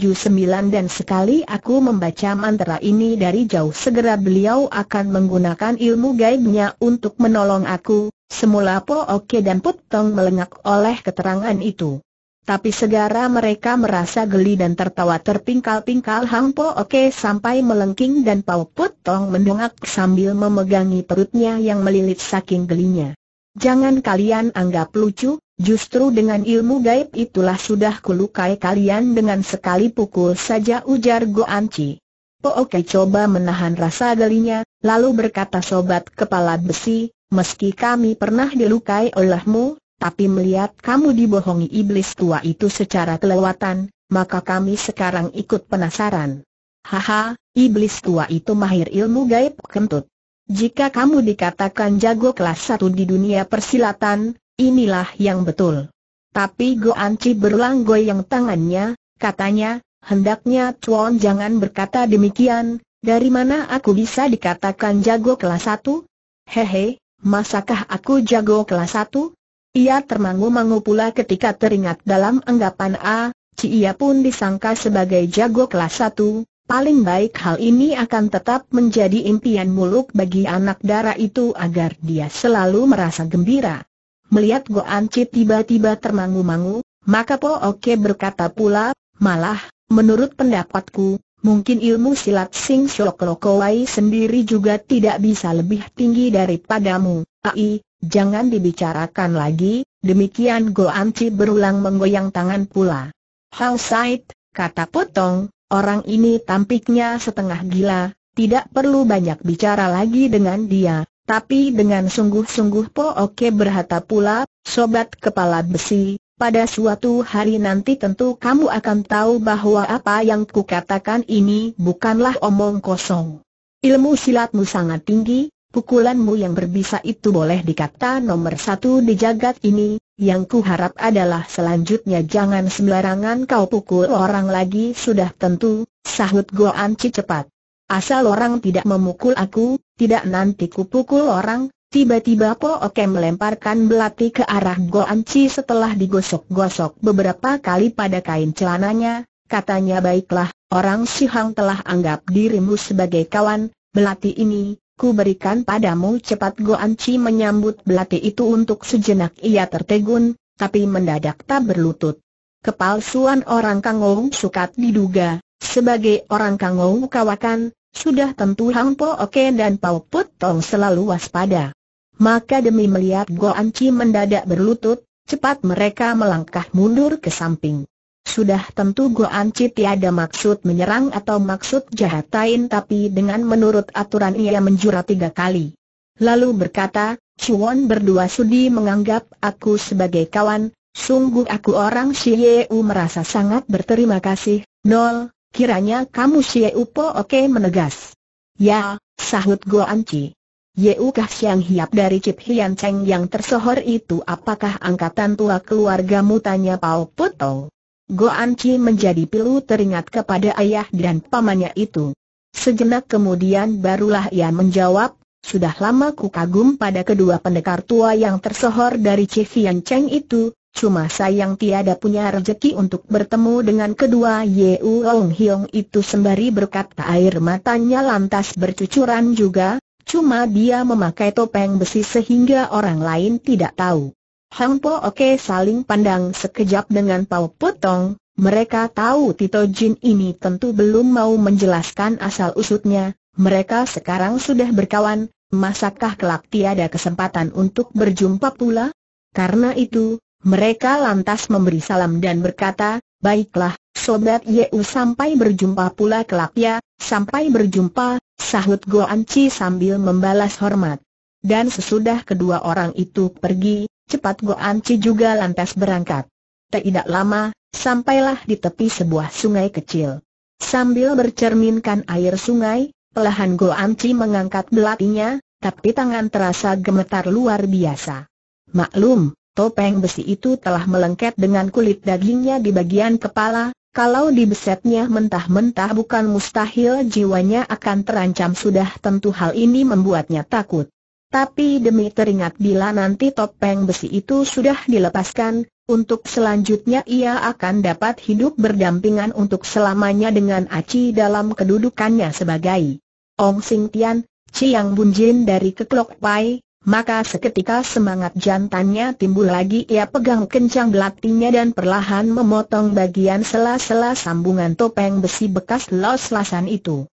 dan sekali aku membaca mantra ini dari jauh segera beliau akan menggunakan ilmu gaibnya untuk menolong aku, semula Po Oke dan Putong melengak oleh keterangan itu. Tapi segera mereka merasa geli dan tertawa terpingkal-pingkal Hang Po Oke sampai melengking dan Pau Put Tong mendongak sambil memegangi perutnya yang melilit saking gelinya. Jangan kalian anggap lucu, justru dengan ilmu gaib itulah sudah kulukai kalian dengan sekali pukul saja ujar Go Anci. Po Oke coba menahan rasa gelinya, lalu berkata sobat kepala besi, meski kami pernah dilukai olehmu, tapi melihat kamu dibohongi iblis tua itu secara kelewatan, maka kami sekarang ikut penasaran. Haha, iblis tua itu mahir ilmu gaib kentut. Jika kamu dikatakan jago kelas satu di dunia persilatan, inilah yang betul. Tapi Go Anci berulang goyang tangannya, katanya, hendaknya Chuan jangan berkata demikian, dari mana aku bisa dikatakan jago kelas satu? Hehe, masakah aku jago kelas satu? Ia termangu-mangu pula ketika teringat dalam anggapan A, ci ia pun disangka sebagai jago kelas 1, paling baik hal ini akan tetap menjadi impian muluk bagi anak dara itu agar dia selalu merasa gembira. Melihat Goan Ci tiba-tiba termangu-mangu, maka Po Oke berkata pula, malah, menurut pendapatku, mungkin ilmu silat Sing Shok Lokowai sendiri juga tidak bisa lebih tinggi daripadamu, ai, Jangan dibicarakan lagi, demikian Go Anci berulang menggoyang tangan pula. How Said, kata Potong, orang ini tampiknya setengah gila, tidak perlu banyak bicara lagi dengan dia, tapi dengan sungguh-sungguh Po Oke berhata pula, sobat kepala besi, pada suatu hari nanti tentu kamu akan tahu bahwa apa yang kukatakan ini bukanlah omong kosong. Ilmu silatmu sangat tinggi, Pukulanmu yang berbisa itu boleh dikata nomor satu di jagat ini, yang kuharap adalah selanjutnya jangan sembarangan kau pukul orang lagi sudah tentu, sahut Goanci cepat. Asal orang tidak memukul aku, tidak nanti ku pukul orang, tiba-tiba Po Oke melemparkan belati ke arah Goanci setelah digosok-gosok beberapa kali pada kain celananya, katanya baiklah, orang Sihang telah anggap dirimu sebagai kawan, belati ini, ku berikan padamu cepat Goan Chi menyambut belati itu untuk sejenak ia tertegun, tapi mendadak tak berlutut. Kepalsuan orang Kangou sukat diduga, sebagai orang Kangou kawakan, sudah tentu Hang Po Oke dan Pau Put Tong selalu waspada. Maka demi melihat Goan Chi mendadak berlutut, cepat mereka melangkah mundur ke samping. Sudah tentu Goan anci tiada maksud menyerang atau maksud jahat lain tapi dengan menurut aturan ia menjura tiga kali. Lalu berkata, Chuan berdua sudi menganggap aku sebagai kawan, sungguh aku orang Xie Xieu merasa sangat berterima kasih, Nol, kiranya kamu Xie Xieu Po Oke menegas. Ya, sahut Goan Ci. Yeu Kah Siang Hiap dari Cip Hian Cheng yang tersohor itu apakah angkatan tua keluargamu tanya Pao Putong? Goh Chi menjadi pilu teringat kepada ayah dan pamannya itu. Sejenak kemudian barulah ia menjawab, sudah lama ku kagum pada kedua pendekar tua yang tersohor dari Civian Cheng itu, cuma sayang tiada punya rezeki untuk bertemu dengan kedua Yeu Long Hiong itu sembari berkata air matanya lantas bercucuran juga, cuma dia memakai topeng besi sehingga orang lain tidak tahu. Hang Po Oke saling pandang sekejap dengan Pau putong, mereka tahu Tito Jin ini tentu belum mau menjelaskan asal-usutnya, mereka sekarang sudah berkawan, masakah kelak tiada kesempatan untuk berjumpa pula? Karena itu, mereka lantas memberi salam dan berkata, Baiklah, Sobat Yeu sampai berjumpa pula kelak ya, sampai berjumpa, sahut Goan Anci sambil membalas hormat. Dan sesudah kedua orang itu pergi, Cepat go Ci juga lantas berangkat. Tidak lama, sampailah di tepi sebuah sungai kecil. Sambil bercerminkan air sungai, pelahan go Ci mengangkat belatinya, tapi tangan terasa gemetar luar biasa. Maklum, topeng besi itu telah melengket dengan kulit dagingnya di bagian kepala, kalau di besetnya mentah-mentah bukan mustahil jiwanya akan terancam sudah tentu hal ini membuatnya takut. Tapi demi teringat bila nanti topeng besi itu sudah dilepaskan, untuk selanjutnya ia akan dapat hidup berdampingan untuk selamanya dengan Aci dalam kedudukannya sebagai Ong Sing Tian, Ciang Bun Jin dari Keklok Pai, maka seketika semangat jantannya timbul lagi ia pegang kencang belatinya dan perlahan memotong bagian sela-sela sambungan topeng besi bekas los lasan itu.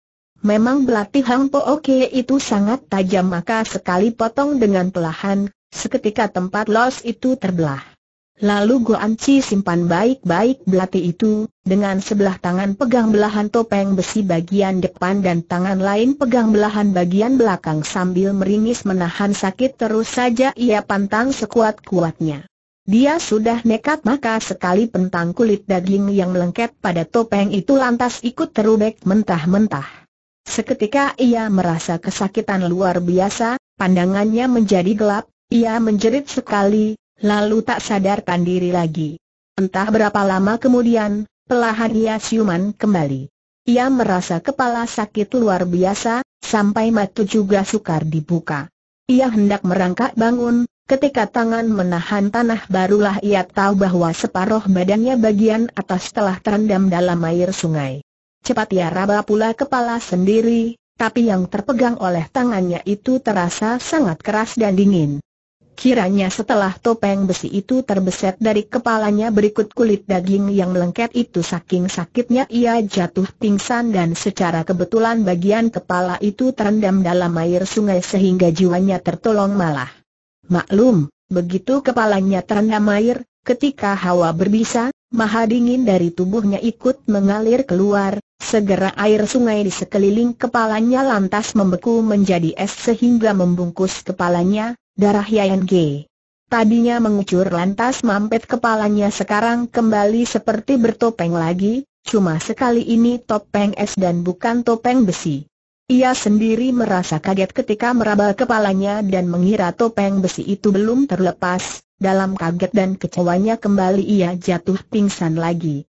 Memang belati Hang Po Oke itu sangat tajam maka sekali potong dengan pelahan, seketika tempat los itu terbelah. Lalu go Ci simpan baik-baik belati itu, dengan sebelah tangan pegang belahan topeng besi bagian depan dan tangan lain pegang belahan bagian belakang sambil meringis menahan sakit terus saja ia pantang sekuat-kuatnya. Dia sudah nekat maka sekali pentang kulit daging yang melengket pada topeng itu lantas ikut terubek mentah-mentah. Seketika ia merasa kesakitan luar biasa, pandangannya menjadi gelap, ia menjerit sekali, lalu tak sadarkan diri lagi. Entah berapa lama kemudian, pelahan ia siuman kembali. Ia merasa kepala sakit luar biasa, sampai mata juga sukar dibuka. Ia hendak merangkak bangun, ketika tangan menahan tanah barulah ia tahu bahwa separuh badannya bagian atas telah terendam dalam air sungai. Cepat ia raba pula kepala sendiri, tapi yang terpegang oleh tangannya itu terasa sangat keras dan dingin. Kiranya setelah topeng besi itu terbeset dari kepalanya berikut kulit daging yang melengket itu saking sakitnya ia jatuh pingsan dan secara kebetulan bagian kepala itu terendam dalam air sungai sehingga jiwanya tertolong malah. Maklum, begitu kepalanya terendam air, ketika hawa berbisa, maha dingin dari tubuhnya ikut mengalir keluar, Segera air sungai di sekeliling kepalanya lantas membeku menjadi es sehingga membungkus kepalanya, darah Yayan G. Tadinya mengucur lantas mampet kepalanya sekarang kembali seperti bertopeng lagi, cuma sekali ini topeng es dan bukan topeng besi. Ia sendiri merasa kaget ketika meraba kepalanya dan mengira topeng besi itu belum terlepas, dalam kaget dan kecewanya kembali ia jatuh pingsan lagi.